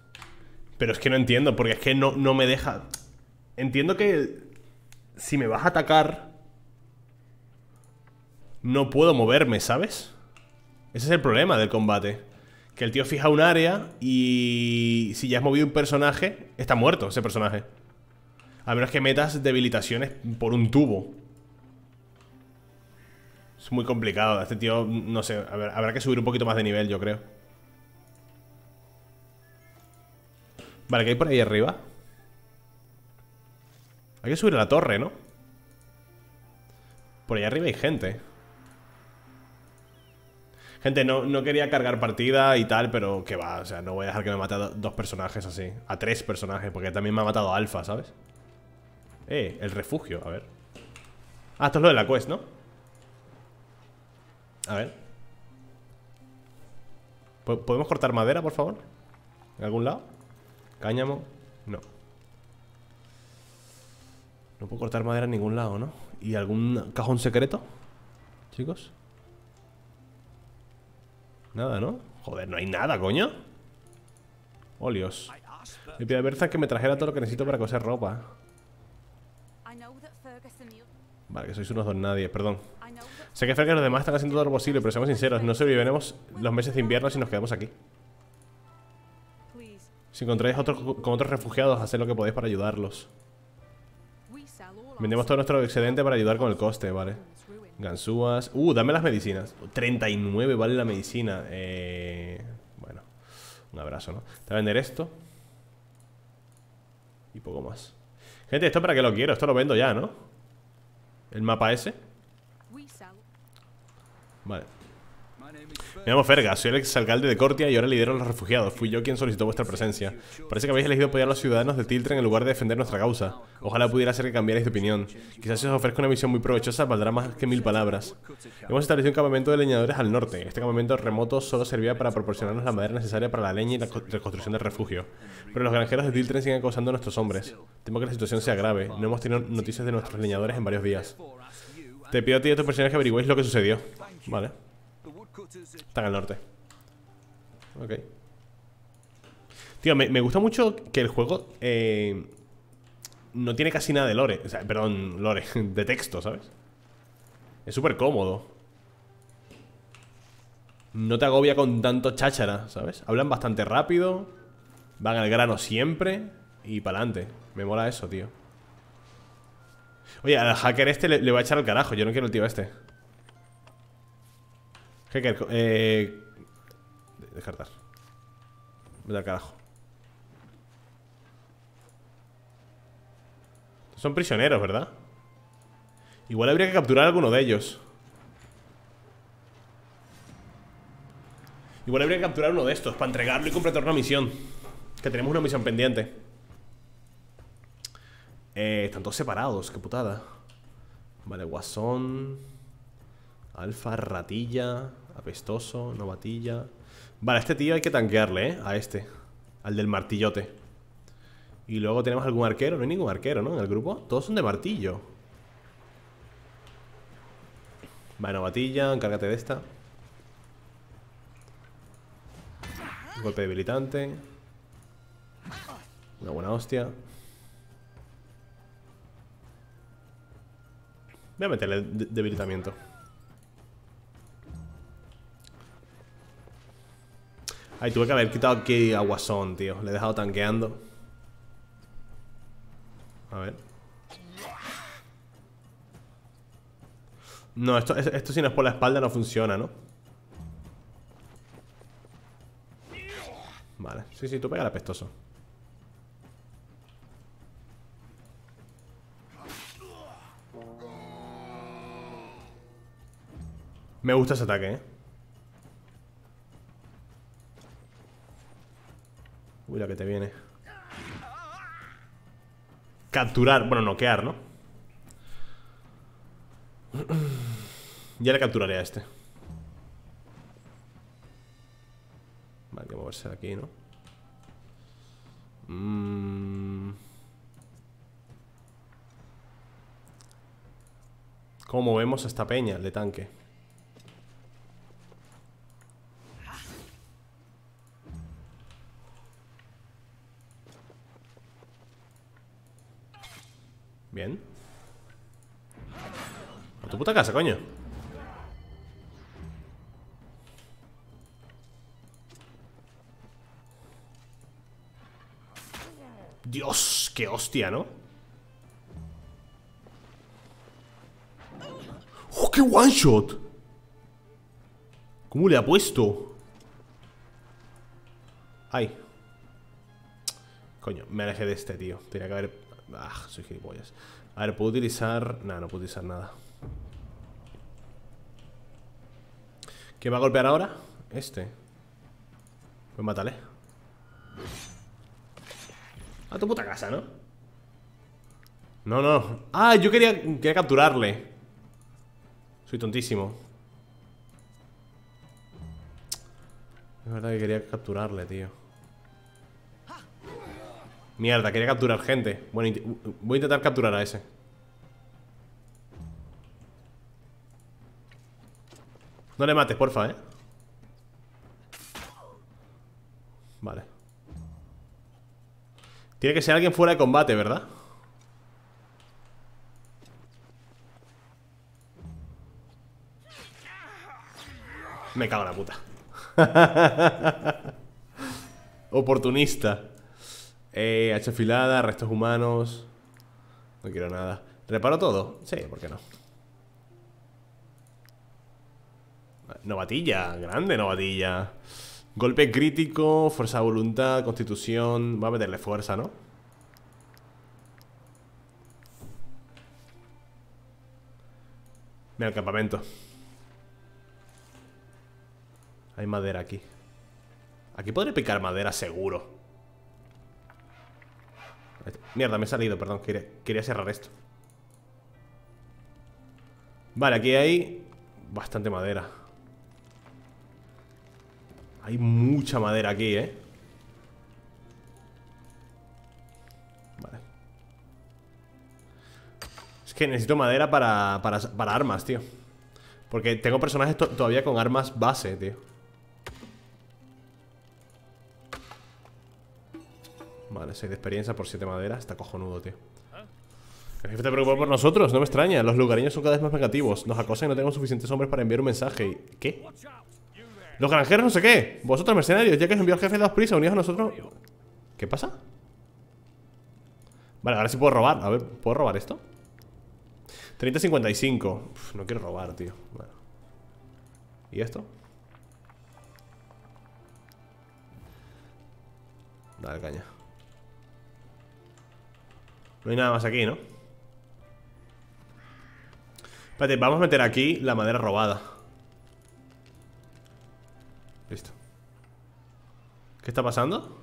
Pero es que no entiendo, porque es que no, no me deja... Entiendo que si me vas a atacar... No puedo moverme, ¿sabes? Ese es el problema del combate. Que el tío fija un área y si ya has movido un personaje, está muerto ese personaje. A menos que metas debilitaciones por un tubo. Es muy complicado. Este tío, no sé, habrá que subir un poquito más de nivel, yo creo. Vale, ¿qué hay por ahí arriba? Hay que subir a la torre, ¿no? Por ahí arriba hay gente. Gente, no, quería cargar partida y tal, pero que va, o sea, no voy a dejar que me mate a dos personajes así. A tres personajes, porque también me ha matado Alfa, ¿sabes? Eh, el refugio, a ver. Ah, esto es lo de la quest, ¿no? A ver. ¿Podemos cortar madera, por favor? ¿En algún lado? ¿Cáñamo? No. No puedo cortar madera en ningún lado, ¿no? ¿Y algún cajón secreto? Chicos. Nada, ¿no? Joder, no hay nada, coño. Olios. Oh, me pide a Bertha que me trajera todo lo que necesito para coser ropa. Vale, que sois unos dos nadie, perdón. Sé que es que los demás están haciendo todo lo posible, pero seamos sinceros, no sobreviviremos los meses de invierno si nos quedamos aquí. Si encontráis otros con otros refugiados, haced lo que podéis para ayudarlos. Vendemos todo nuestro excedente para ayudar con el coste, ¿vale? Gansúas, Uh, dame las medicinas. 39 vale la medicina. Eh, bueno, un abrazo, ¿no? Te voy a vender esto. Y poco más. Gente, ¿esto para qué lo quiero? Esto lo vendo ya, ¿no? El mapa ese. Vale. Me llamo Ferga, soy el exalcalde de Cortia y ahora lidero a los refugiados. Fui yo quien solicitó vuestra presencia. Parece que habéis elegido apoyar a los ciudadanos de Tiltren en lugar de defender nuestra causa. Ojalá pudiera hacer que cambiarais de opinión. Quizás si os ofrezco una misión muy provechosa valdrá más que mil palabras. Hemos establecido un campamento de leñadores al norte. Este campamento remoto solo servía para proporcionarnos la madera necesaria para la leña y la reconstrucción del refugio. Pero los granjeros de Tiltren siguen acosando a nuestros hombres. Temo que la situación sea grave. No hemos tenido noticias de nuestros leñadores en varios días. Te pido a ti y a tus personajes que averigüéis lo que sucedió. Vale. en al norte. Ok. Tío, me, gusta mucho que el juego eh, no tiene casi nada de lore. O sea, perdón, lore, de texto, ¿sabes? Es súper cómodo. No te agobia con tanto cháchara, ¿sabes? Hablan bastante rápido. Van al grano siempre. Y para adelante. Me mola eso, tío. Oye, al hacker este le, le va a echar al carajo. Yo no quiero el tío este. Hacker, eh... Descartar. Vete al carajo. Son prisioneros, ¿verdad? Igual habría que capturar alguno de ellos. Igual habría que capturar uno de estos para entregarlo y completar una misión. Que tenemos una misión pendiente. Eh, están todos separados, qué putada. Vale, guasón. Alfa, ratilla, apestoso, novatilla. Vale, a este tío hay que tanquearle, ¿eh? A este. Al del martillote. Y luego tenemos algún arquero. No hay ningún arquero, ¿no? En el grupo. Todos son de martillo. Vale, novatilla, encárgate de esta. golpe debilitante. Una buena hostia. Voy a meterle debilitamiento. Ay, tuve que haber quitado aquí aguasón, tío. Le he dejado tanqueando. A ver. No, esto, si no es por la espalda no funciona, ¿no? Vale. Sí, sí, tú pega el apestoso. Me gusta ese ataque, ¿eh? Uy, la que te viene. Capturar, bueno, noquear, ¿no? Ya le capturaré a este. Vale, hay que moverse de aquí, ¿no? Mmm... ¿Cómo vemos a esta peña de tanque? casa, coño Dios, qué hostia, ¿no? ¡Oh, qué one shot! ¿Cómo le ha puesto? Ay Coño, me alejé de este, tío Tenía que haber... Ah, soy gilipollas A ver, ¿puedo utilizar...? nada no puedo utilizar nada ¿Quién va a golpear ahora? Este. Pues mátale. A tu puta casa, ¿no? No, no. Ah, yo quería, quería capturarle. Soy tontísimo. Es verdad que quería capturarle, tío. Mierda, quería capturar gente. Bueno, voy a intentar capturar a ese. No le mates, porfa, ¿eh? Vale. Tiene que ser alguien fuera de combate, ¿verdad? Me cago en la puta. Oportunista. Eh, hacha afilada, restos humanos. No quiero nada. ¿Reparo todo? Sí, ¿por qué no? Novatilla, grande novatilla. Golpe crítico, fuerza de voluntad, constitución. Va a meterle fuerza, ¿no? Mira el campamento. Hay madera aquí. Aquí podré picar madera seguro. Mierda, me he salido, perdón. quería cerrar esto. Vale, aquí hay bastante madera. Hay mucha madera aquí, ¿eh? Vale. Es que necesito madera para, armas, tío. Porque tengo personajes todavía con armas base, tío. Vale, 6 de experiencia por 7 maderas Está cojonudo, tío. El jefe te preocupa por nosotros, no me extraña. Los lugareños son cada vez más negativos. Nos acosan y no tengo suficientes hombres para enviar un mensaje. ¿Qué? Los granjeros no sé qué. Vosotros mercenarios, ya que os envió el jefe, de dos prisa, unidos a nosotros. ¿Qué pasa? Vale, ahora sí puedo robar. A ver, ¿puedo robar esto? 30.55. No quiero robar, tío. Bueno. ¿Y esto? Dale, caña. No hay nada más aquí, ¿no? Espérate, vamos a meter aquí la madera robada. Listo ¿Qué está pasando?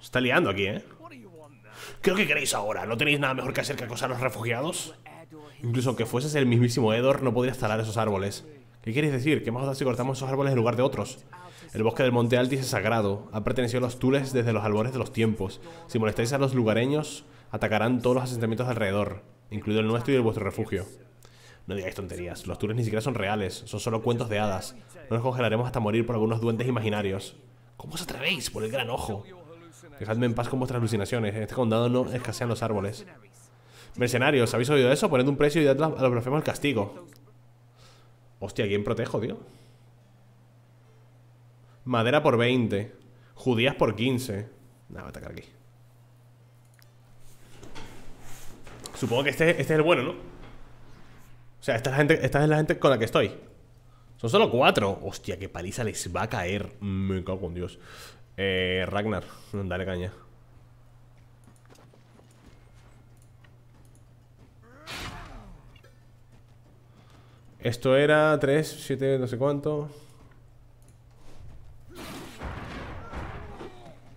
está liando aquí, ¿eh? Creo que queréis ahora? ¿No tenéis nada mejor que hacer que acosar a los refugiados? Incluso que fueses el mismísimo Edor No podrías talar esos árboles ¿Qué quieres decir? ¿Qué más da si cortamos esos árboles en lugar de otros? El bosque del Monte Altis es sagrado Ha pertenecido a los Tules desde los albores de los tiempos Si molestáis a los lugareños Atacarán todos los asentamientos alrededor Incluido el nuestro y el vuestro refugio no digáis tonterías, los túneles ni siquiera son reales, son solo cuentos de hadas. No nos congelaremos hasta morir por algunos duendes imaginarios. ¿Cómo os atrevéis? Por el gran ojo. Dejadme en paz con vuestras alucinaciones, en este condado no escasean los árboles. Mercenarios, ¿habéis oído eso? Poned un precio y dad a los el castigo. Hostia, ¿a quién protejo, tío? Madera por 20. Judías por 15. Nada, voy a atacar aquí. Supongo que este, este es el bueno, ¿no? O sea, esta es la gente, es la gente con la que estoy. Son solo cuatro. Hostia, qué paliza les va a caer. Me cago con Dios. Eh, Ragnar, dale caña. Esto era 3, 7, no sé cuánto.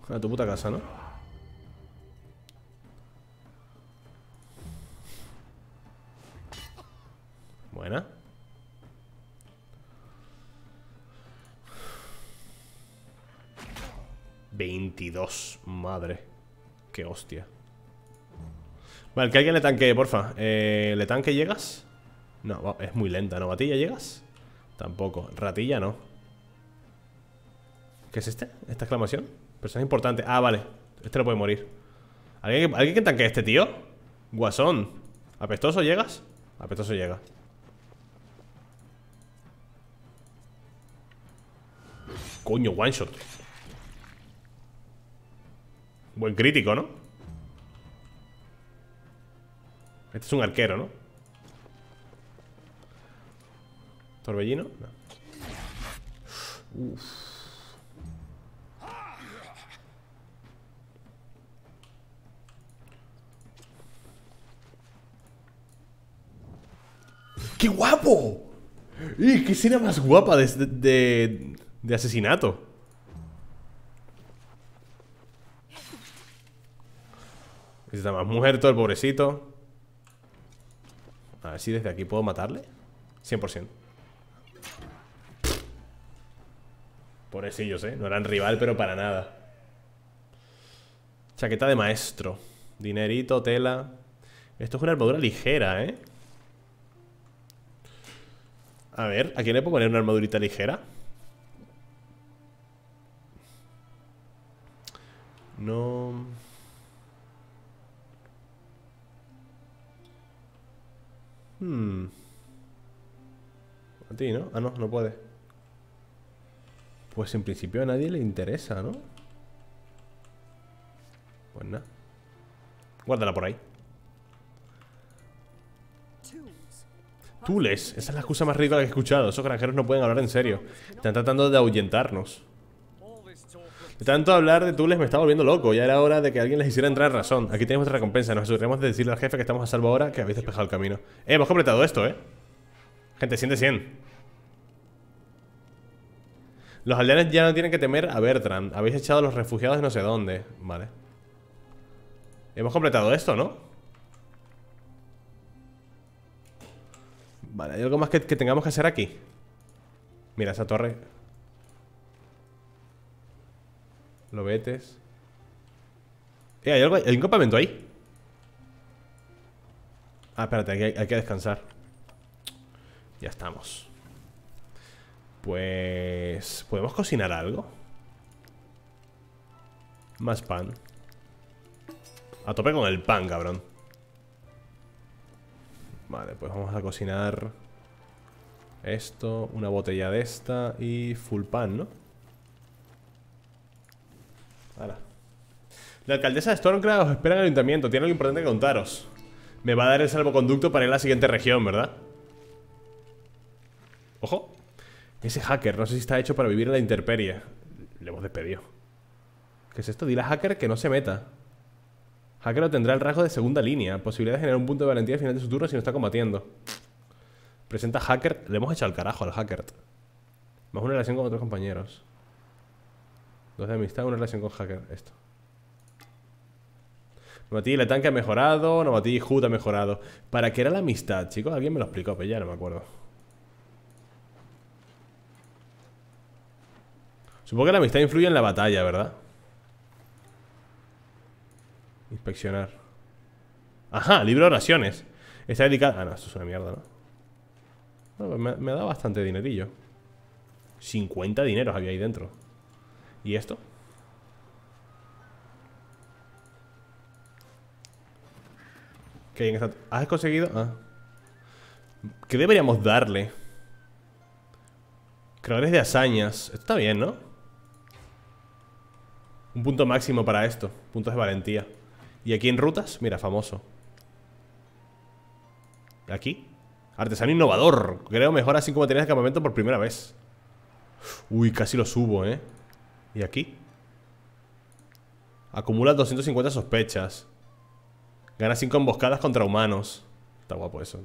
A tu puta casa, ¿no? 22, madre. Qué hostia. Vale, que alguien le tanque, porfa. Eh, ¿Le tanque llegas? No, es muy lenta, ¿no? ¿Batilla llegas? Tampoco. Ratilla no. ¿Qué es este? ¿Esta exclamación? Persona importante. Ah, vale. Este lo puede morir. ¿Alguien, que tanque a este tío? Guasón. ¿Apestoso llegas? Apestoso llega. Coño, one shot. Buen crítico, ¿no? Este es un arquero, ¿no? ¿Torbellino? No. ¡Qué guapo! ¡Y qué escena más guapa de asesinato! Necesita más mujer, todo el pobrecito. A ver si desde aquí puedo matarle. 100%. Pobrecillos, ¿eh? No eran rival, pero para nada. Chaqueta de maestro. Dinerito, tela. Esto es una armadura ligera, ¿eh? A ver, ¿a quién le puedo poner una armadurita ligera? No... Hmm. A ti, ¿no? Ah, no, no puede. Pues en principio a nadie le interesa, ¿no? Pues nada. Guárdala por ahí. Tules, esa es la excusa más ridícula que he escuchado. Esos granjeros no pueden hablar en serio. Están tratando de ahuyentarnos tanto hablar de Tules me estaba volviendo loco. Ya era hora de que alguien les hiciera entrar razón. Aquí tenemos otra recompensa. Nos asustaremos de decirle al jefe que estamos a salvo ahora que habéis despejado el camino. Eh, hemos completado esto, ¿eh? Gente, siente, siente Los aldeanos ya no tienen que temer a Bertrand. Habéis echado a los refugiados de no sé dónde. Vale. Eh, hemos completado esto, ¿no? Vale, ¿hay algo más que tengamos que hacer aquí? Mira, esa torre vetes. Eh, ¿hay, algo, ¿hay un campamento ahí? Ah, espérate, hay que descansar. Ya estamos. Pues... ¿Podemos cocinar algo? Más pan. A tope con el pan, cabrón. Vale, pues vamos a cocinar esto, una botella de esta y full pan, ¿no? La alcaldesa de Stormcraft os espera en el ayuntamiento. Tiene algo importante que contaros. Me va a dar el salvoconducto para ir a la siguiente región, ¿verdad? Ojo. Ese hacker, no sé si está hecho para vivir en la intemperie. Le hemos despedido. ¿Qué es esto? Dile a hacker que no se meta. Hacker tendrá el rasgo de segunda línea. Posibilidad de generar un punto de valentía al final de su turno si no está combatiendo. Presenta hacker. Le hemos echado al carajo al hacker. Más una relación con otros compañeros. Dos de amistad, una relación con hacker. Esto. y la tanque ha mejorado. y Hood ha mejorado. ¿Para qué era la amistad, chicos? Alguien me lo explicó, pero ya no me acuerdo. Supongo que la amistad influye en la batalla, ¿verdad? Inspeccionar. Ajá, libro de oraciones. Está dedicado... Ah, no, esto es una mierda, ¿no? Pues me, ha da bastante dinerillo. 50 dineros había ahí dentro. ¿Y esto? ¿Has conseguido? Ah. ¿Qué deberíamos darle? Creadores de hazañas. Esto está bien, ¿no? Un punto máximo para esto. Puntos de valentía. ¿Y aquí en rutas? Mira, famoso. ¿Aquí? Artesano innovador. Creo mejor mejora 5 materiales de campamento por primera vez. Uy, casi lo subo, ¿eh? ¿Y aquí? Acumula 250 sospechas. Gana 5 emboscadas contra humanos. Está guapo eso.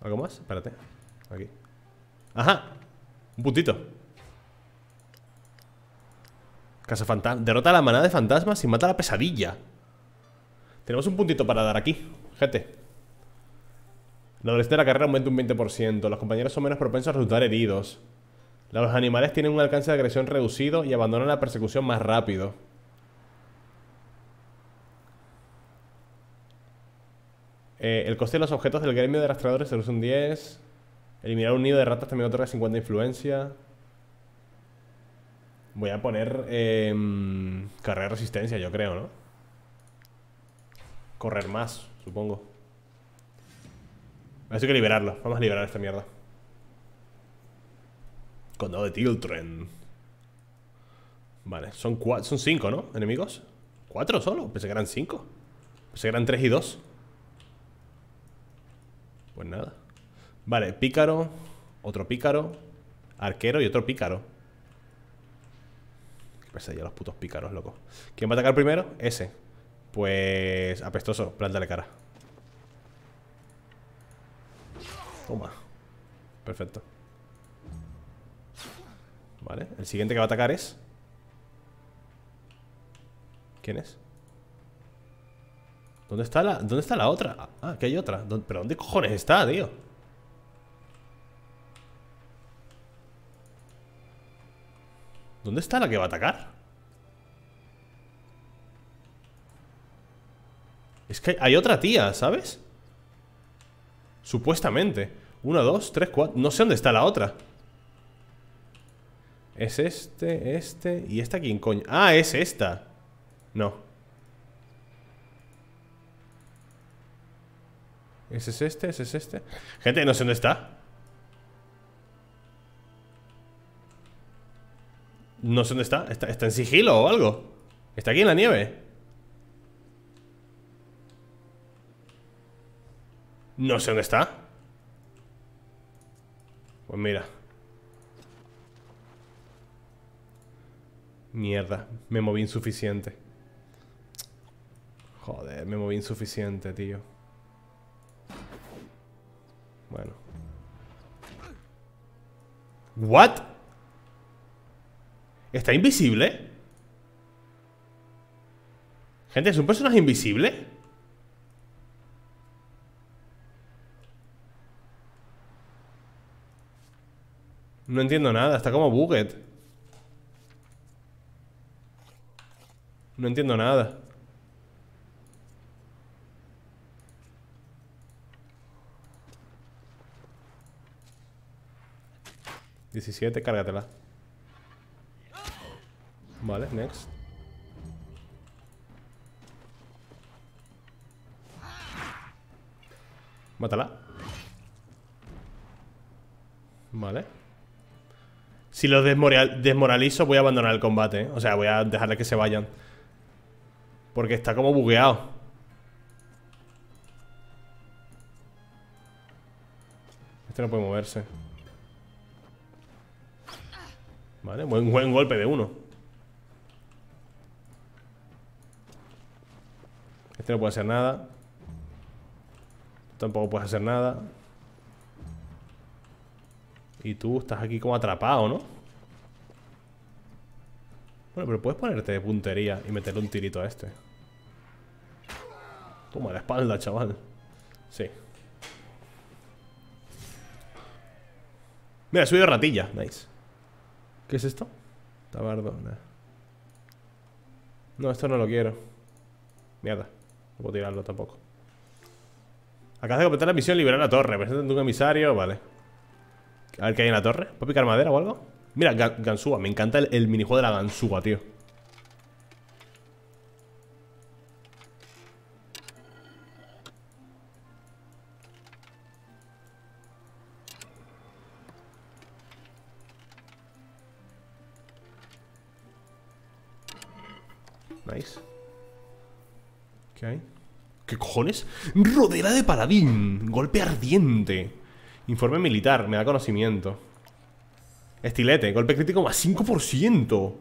¿Algo más? Espérate. Aquí. ¡Ajá! Un puntito. Casa fantasma. Derrota a la manada de fantasmas y mata la pesadilla. Tenemos un puntito para dar aquí, gente. La velocidad de la carrera aumenta un 20%. Los compañeros son menos propensos a resultar heridos. Los animales tienen un alcance de agresión reducido y abandonan la persecución más rápido. Eh, el coste de los objetos del gremio de rastreadores se reduce un 10. Eliminar un nido de ratas también otorga 50 influencia. Voy a poner em, carrera resistencia, yo creo, ¿no? Correr más, supongo. Así que liberarlo. Vamos a liberar esta mierda. Condado de Tiltren. Vale, son, son cinco, ¿no? ¿Enemigos? ¿Cuatro solo? Pensé que eran cinco. Pensé que eran tres y dos. Pues nada. Vale, pícaro, otro pícaro, arquero y otro pícaro. Qué pesadilla los putos pícaros, loco. ¿Quién va a atacar primero? Ese. Pues apestoso, plántale cara. Toma. Perfecto. Vale, el siguiente que va a atacar es... ¿Quién es? ¿Dónde está la, dónde está la otra? Ah, que hay otra. ¿Pero dónde cojones está, tío? ¿Dónde está la que va a atacar? Es que hay otra tía, ¿sabes? Supuestamente 1, dos, tres, cuatro... No sé dónde está la otra es este, este ¿Y esta quién coño? Ah, es esta No Ese es este, ese es este Gente, no sé dónde está No sé dónde está. está. está. en sigilo o algo. Está aquí en la nieve. No sé dónde está. Pues mira. Mierda, me moví insuficiente. Joder, me moví insuficiente, tío. Bueno. ¿What? ¿Está invisible? Gente, ¿es un personaje invisible? No entiendo nada, está como bugged. No entiendo nada. 17, cárgatela. Vale, next. Mátala. Vale. Si los desmoralizo, voy a abandonar el combate. ¿eh? O sea, voy a dejarle que se vayan. Porque está como bugueado. Este no puede moverse. Vale, buen, buen golpe de uno. Este no puede hacer nada. Tampoco puedes hacer nada. Y tú estás aquí como atrapado, ¿no? Bueno, pero puedes ponerte de puntería y meterle un tirito a este. Toma la espalda, chaval. Sí. Mira, subido ratilla. Nice. ¿Qué es esto? Tabardona. No, esto no lo quiero. Mierda. No puedo tirarlo tampoco. Acabas de completar la misión liberar la torre. presente un emisario. Vale. A ver qué hay en la torre. ¿Puedo picar madera o algo? Mira, gansúa Me encanta el, minijuego de la gansúa, tío. Rodera de paladín. Golpe ardiente. Informe militar, me da conocimiento. Estilete, golpe crítico más 5%.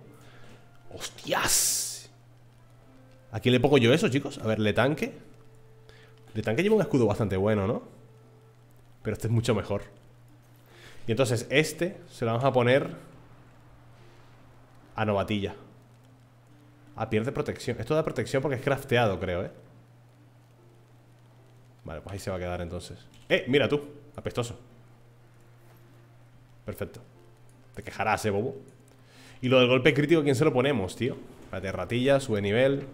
¡Hostias! ¿A quién le pongo yo eso, chicos? A ver, le tanque. Le tanque lleva un escudo bastante bueno, ¿no? Pero este es mucho mejor. Y entonces este se lo vamos a poner a Novatilla. A ah, pierde protección. Esto da protección porque es crafteado, creo, ¿eh? Vale, pues ahí se va a quedar entonces ¡Eh! Mira tú, apestoso Perfecto Te quejarás, eh, bobo Y lo del golpe crítico, ¿quién se lo ponemos, tío? Espérate, ratilla, sube nivel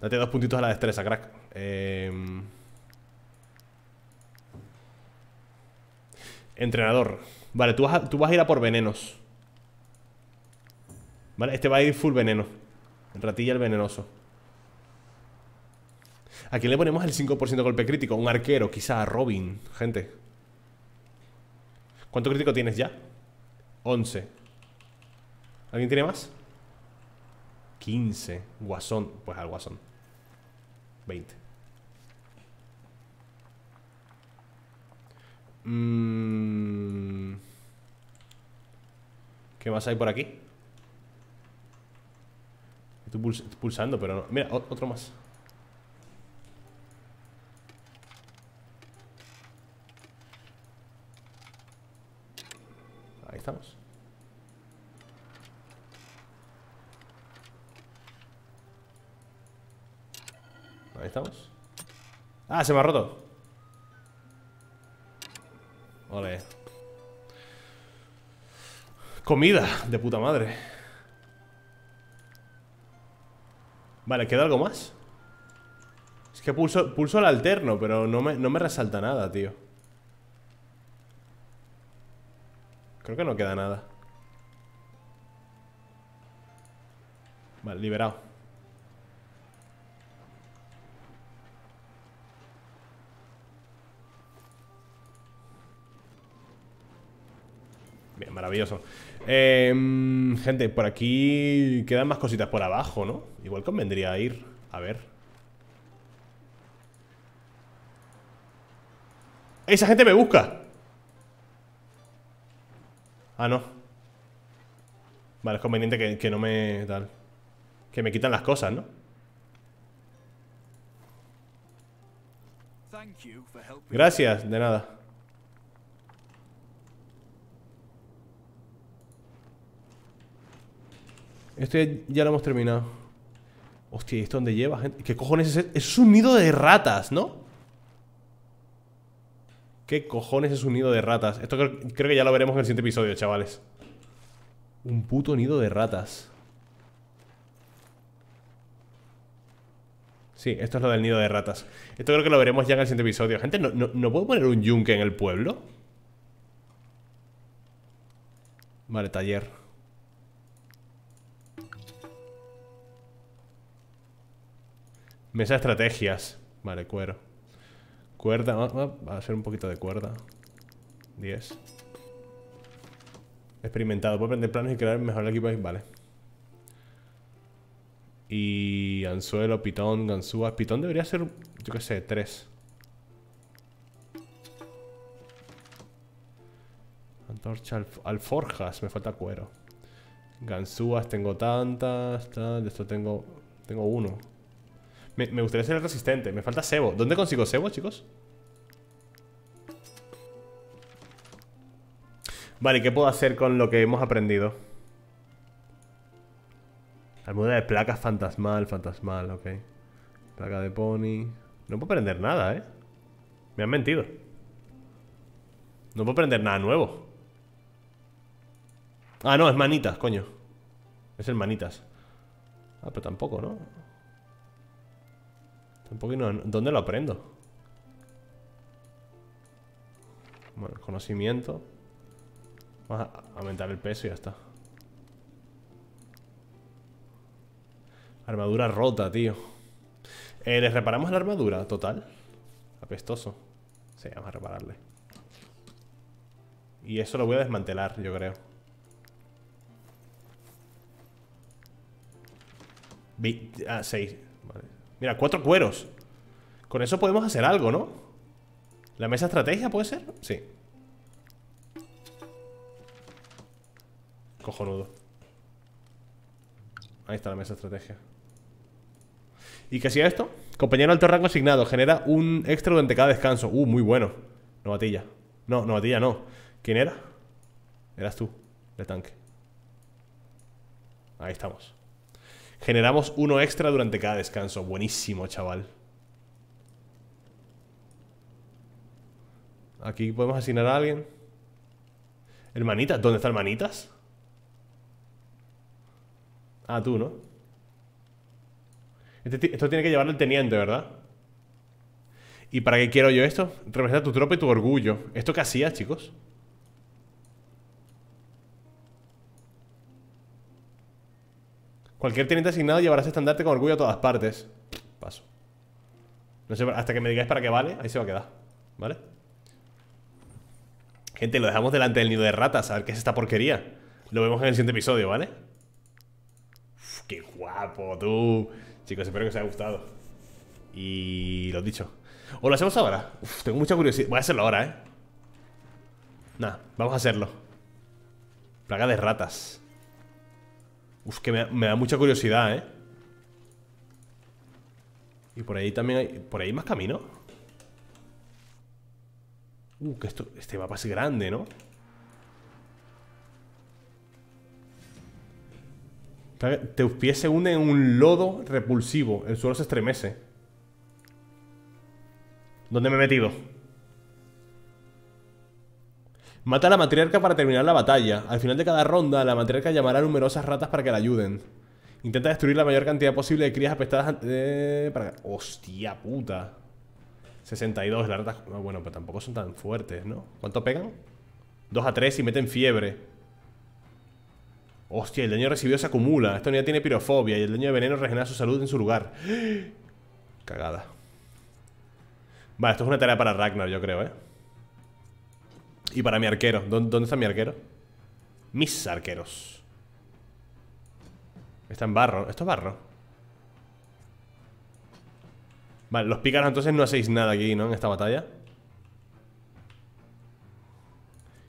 Date dos puntitos a la destreza, crack em, Entrenador Vale, tú vas, a, tú vas a ir a por venenos Vale, este va a ir full veneno Ratilla el venenoso ¿A quién le ponemos el 5% de golpe crítico? Un arquero, quizá Robin, gente. ¿Cuánto crítico tienes ya? 11. ¿Alguien tiene más? 15. Guasón. Pues al guasón. 20. Mm. ¿Qué más hay por aquí? Estoy pulsando, pero no. Mira, otro más. Ah, se me ha roto. Vale. Comida, de puta madre. Vale, ¿queda algo más? Es que pulso, pulso al alterno, pero no me, no me resalta nada, tío. Creo que no queda nada. Vale, liberado. maravilloso. Em, gente, por aquí quedan más cositas por abajo, ¿no? Igual convendría ir a ver. ¡Esa gente me busca! Ah, no. Vale, es conveniente que, que no me... tal Que me quitan las cosas, ¿no? Gracias, de nada. Esto ya, lo hemos terminado. Hostia, ¿y esto dónde lleva, gente? ¿Qué cojones es e-? Es un nido de ratas, ¿no? ¿Qué cojones es un nido de ratas? Esto creo, que ya lo veremos en el siguiente episodio, chavales. Un puto nido de ratas. Sí, esto es lo del nido de ratas. Esto creo que lo veremos ya en el siguiente episodio. Gente, ¿no, no, no puedo poner un yunque en el pueblo? Vale, taller. Mesa de estrategias. Vale, cuero. Cuerda. Va a hacer un poquito de cuerda. 10. Experimentado. Puedo aprender planos y crear mejor el equipo. Vale. Y anzuelo, pitón, ganzúas. Pitón debería ser, yo qué sé, 3. Antorcha, alforjas. Me falta cuero. Ganzúas tengo tantas. esto tengo, tengo uno. Me, gustaría ser el resistente. Me falta cebo. ¿Dónde consigo cebo, chicos? Vale, ¿qué puedo hacer con lo que hemos aprendido? Almohada de placas fantasmal, fantasmal, ok. Placa de pony. No puedo aprender nada, ¿eh? Me han mentido. No puedo aprender nada nuevo. Ah, no, es manitas, coño. Es el manitas. Ah, pero tampoco, ¿no? Un no, ¿Dónde lo aprendo? Bueno, conocimiento. Vamos a aumentar el peso y ya está. Armadura rota, tío. Eh, ¿Les reparamos la armadura total? Apestoso. Sí, vamos a repararle. Y eso lo voy a desmantelar, yo creo. ah, 6. Vale. Mira, cuatro cueros. Con eso podemos hacer algo, ¿no? ¿La mesa estrategia puede ser? Sí. Cojonudo. Ahí está la mesa estrategia. ¿Y qué hacía esto? Compañero alto rango asignado. Genera un extra durante cada descanso. Uh, muy bueno. Novatilla. No, novatilla no. ¿Quién era? Eras tú, de tanque. Ahí estamos. Generamos uno extra durante cada descanso. Buenísimo, chaval. Aquí podemos asignar a alguien. Hermanitas, ¿dónde está hermanitas? Ah, tú, ¿no? Este esto tiene que llevarlo el teniente, ¿verdad? ¿Y para qué quiero yo esto? Representa tu tropa y tu orgullo. ¿Esto qué hacías, chicos? Cualquier teniente asignado llevará ese estandarte con orgullo a todas partes. Paso. No hasta que me digáis para qué vale, ahí se va a quedar. ¿Vale? Gente, lo dejamos delante del nido de ratas, a ver qué es esta porquería. Lo vemos en el siguiente episodio, ¿vale? qué guapo, tú. Chicos, espero que os haya gustado. Y lo dicho. ¿O lo hacemos ahora? tengo mucha curiosidad. Voy a hacerlo ahora, ¿eh? Nah, vamos a hacerlo. Plaga de ratas. Uf, que me, da mucha curiosidad, ¿eh? Y por ahí también hay... ¿Por ahí más camino? Uh, que esto, este mapa es grande, ¿no? Te pies se hunden en un lodo repulsivo. El suelo se estremece. ¿Dónde me he metido? Mata a la matriarca para terminar la batalla. Al final de cada ronda, la matriarca llamará a numerosas ratas para que la ayuden. Intenta destruir la mayor cantidad posible de crías apestadas eh, para... ¡Hostia puta! 62, las ratas... bueno, pero tampoco son tan fuertes, ¿no? ¿Cuánto pegan? 2 a 3 y meten fiebre. Hostia, el daño recibido se acumula. Esta unidad tiene pirofobia y el daño de veneno regenera su salud en su lugar. Cagada. Vale, esto es una tarea para Ragnar, yo creo, ¿eh? Y para mi arquero. ¿Dónde está mi arquero? Mis arqueros. Está en barro. Esto es barro. Vale, los pícaros entonces no hacéis nada aquí, ¿no? En esta batalla.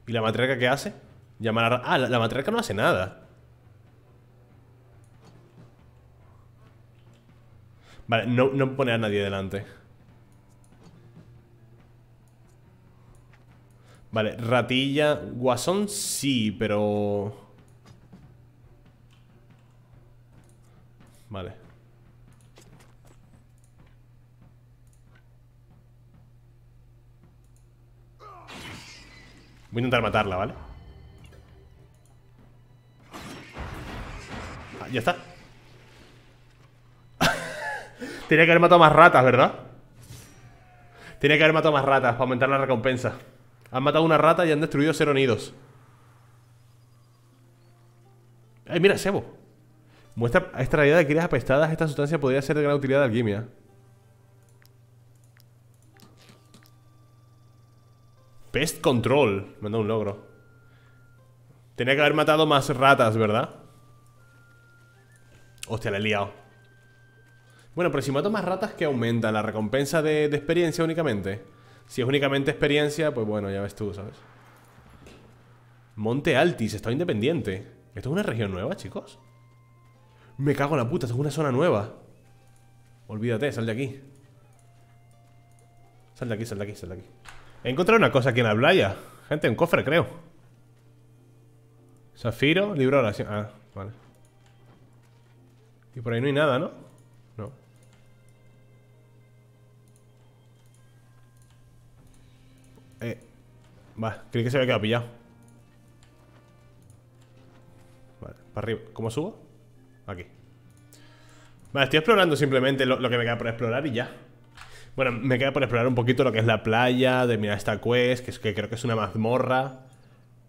¿Y la matriarca qué hace? Llamar a... Ah, la, matriarca no hace nada. Vale, no, no pone a nadie delante. Vale, ratilla. Guasón sí, pero... Vale. Voy a intentar matarla, ¿vale? Ah, ya está. Tiene que haber matado más ratas, ¿verdad? Tiene que haber matado más ratas para aumentar la recompensa. Han matado una rata y han destruido cero nidos. ¡Ay, mira, Sebo. Muestra a esta realidad de crías apestadas. Esta sustancia podría ser de gran utilidad de alquimia. Pest Control. Me han un logro. Tenía que haber matado más ratas, ¿verdad? Hostia, la he liado. Bueno, pero si mato más ratas, ¿qué aumenta? ¿La recompensa de, de experiencia únicamente? Si es únicamente experiencia, pues bueno, ya ves tú, ¿sabes? Monte Altis, estado independiente. ¿Esto es una región nueva, chicos? Me cago en la puta, esto es una zona nueva. Olvídate, sal de aquí. Sal de aquí, sal de aquí, sal de aquí. He encontrado una cosa aquí en la playa. Gente, un cofre, creo. Zafiro, libro de oración. Ah, vale. Y por ahí no hay nada, ¿no? Vale, creí que se había quedado pillado. Vale, para arriba. ¿Cómo subo? Aquí. Vale, estoy explorando simplemente lo, que me queda por explorar y ya. Bueno, me queda por explorar un poquito lo que es la playa, de mirar esta quest, que, es, que creo que es una mazmorra.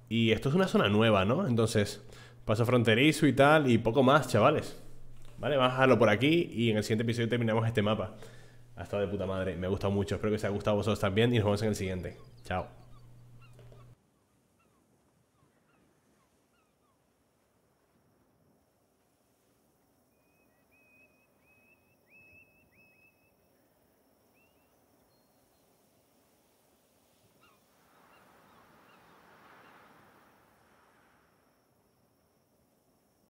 Y esto es una zona nueva, ¿no? Entonces, paso fronterizo y tal, y poco más, chavales. Vale, vamos dejarlo por aquí y en el siguiente episodio terminamos este mapa. Ha estado de puta madre, me ha gustado mucho, espero que os haya gustado a vosotros también y nos vemos en el siguiente. Chao.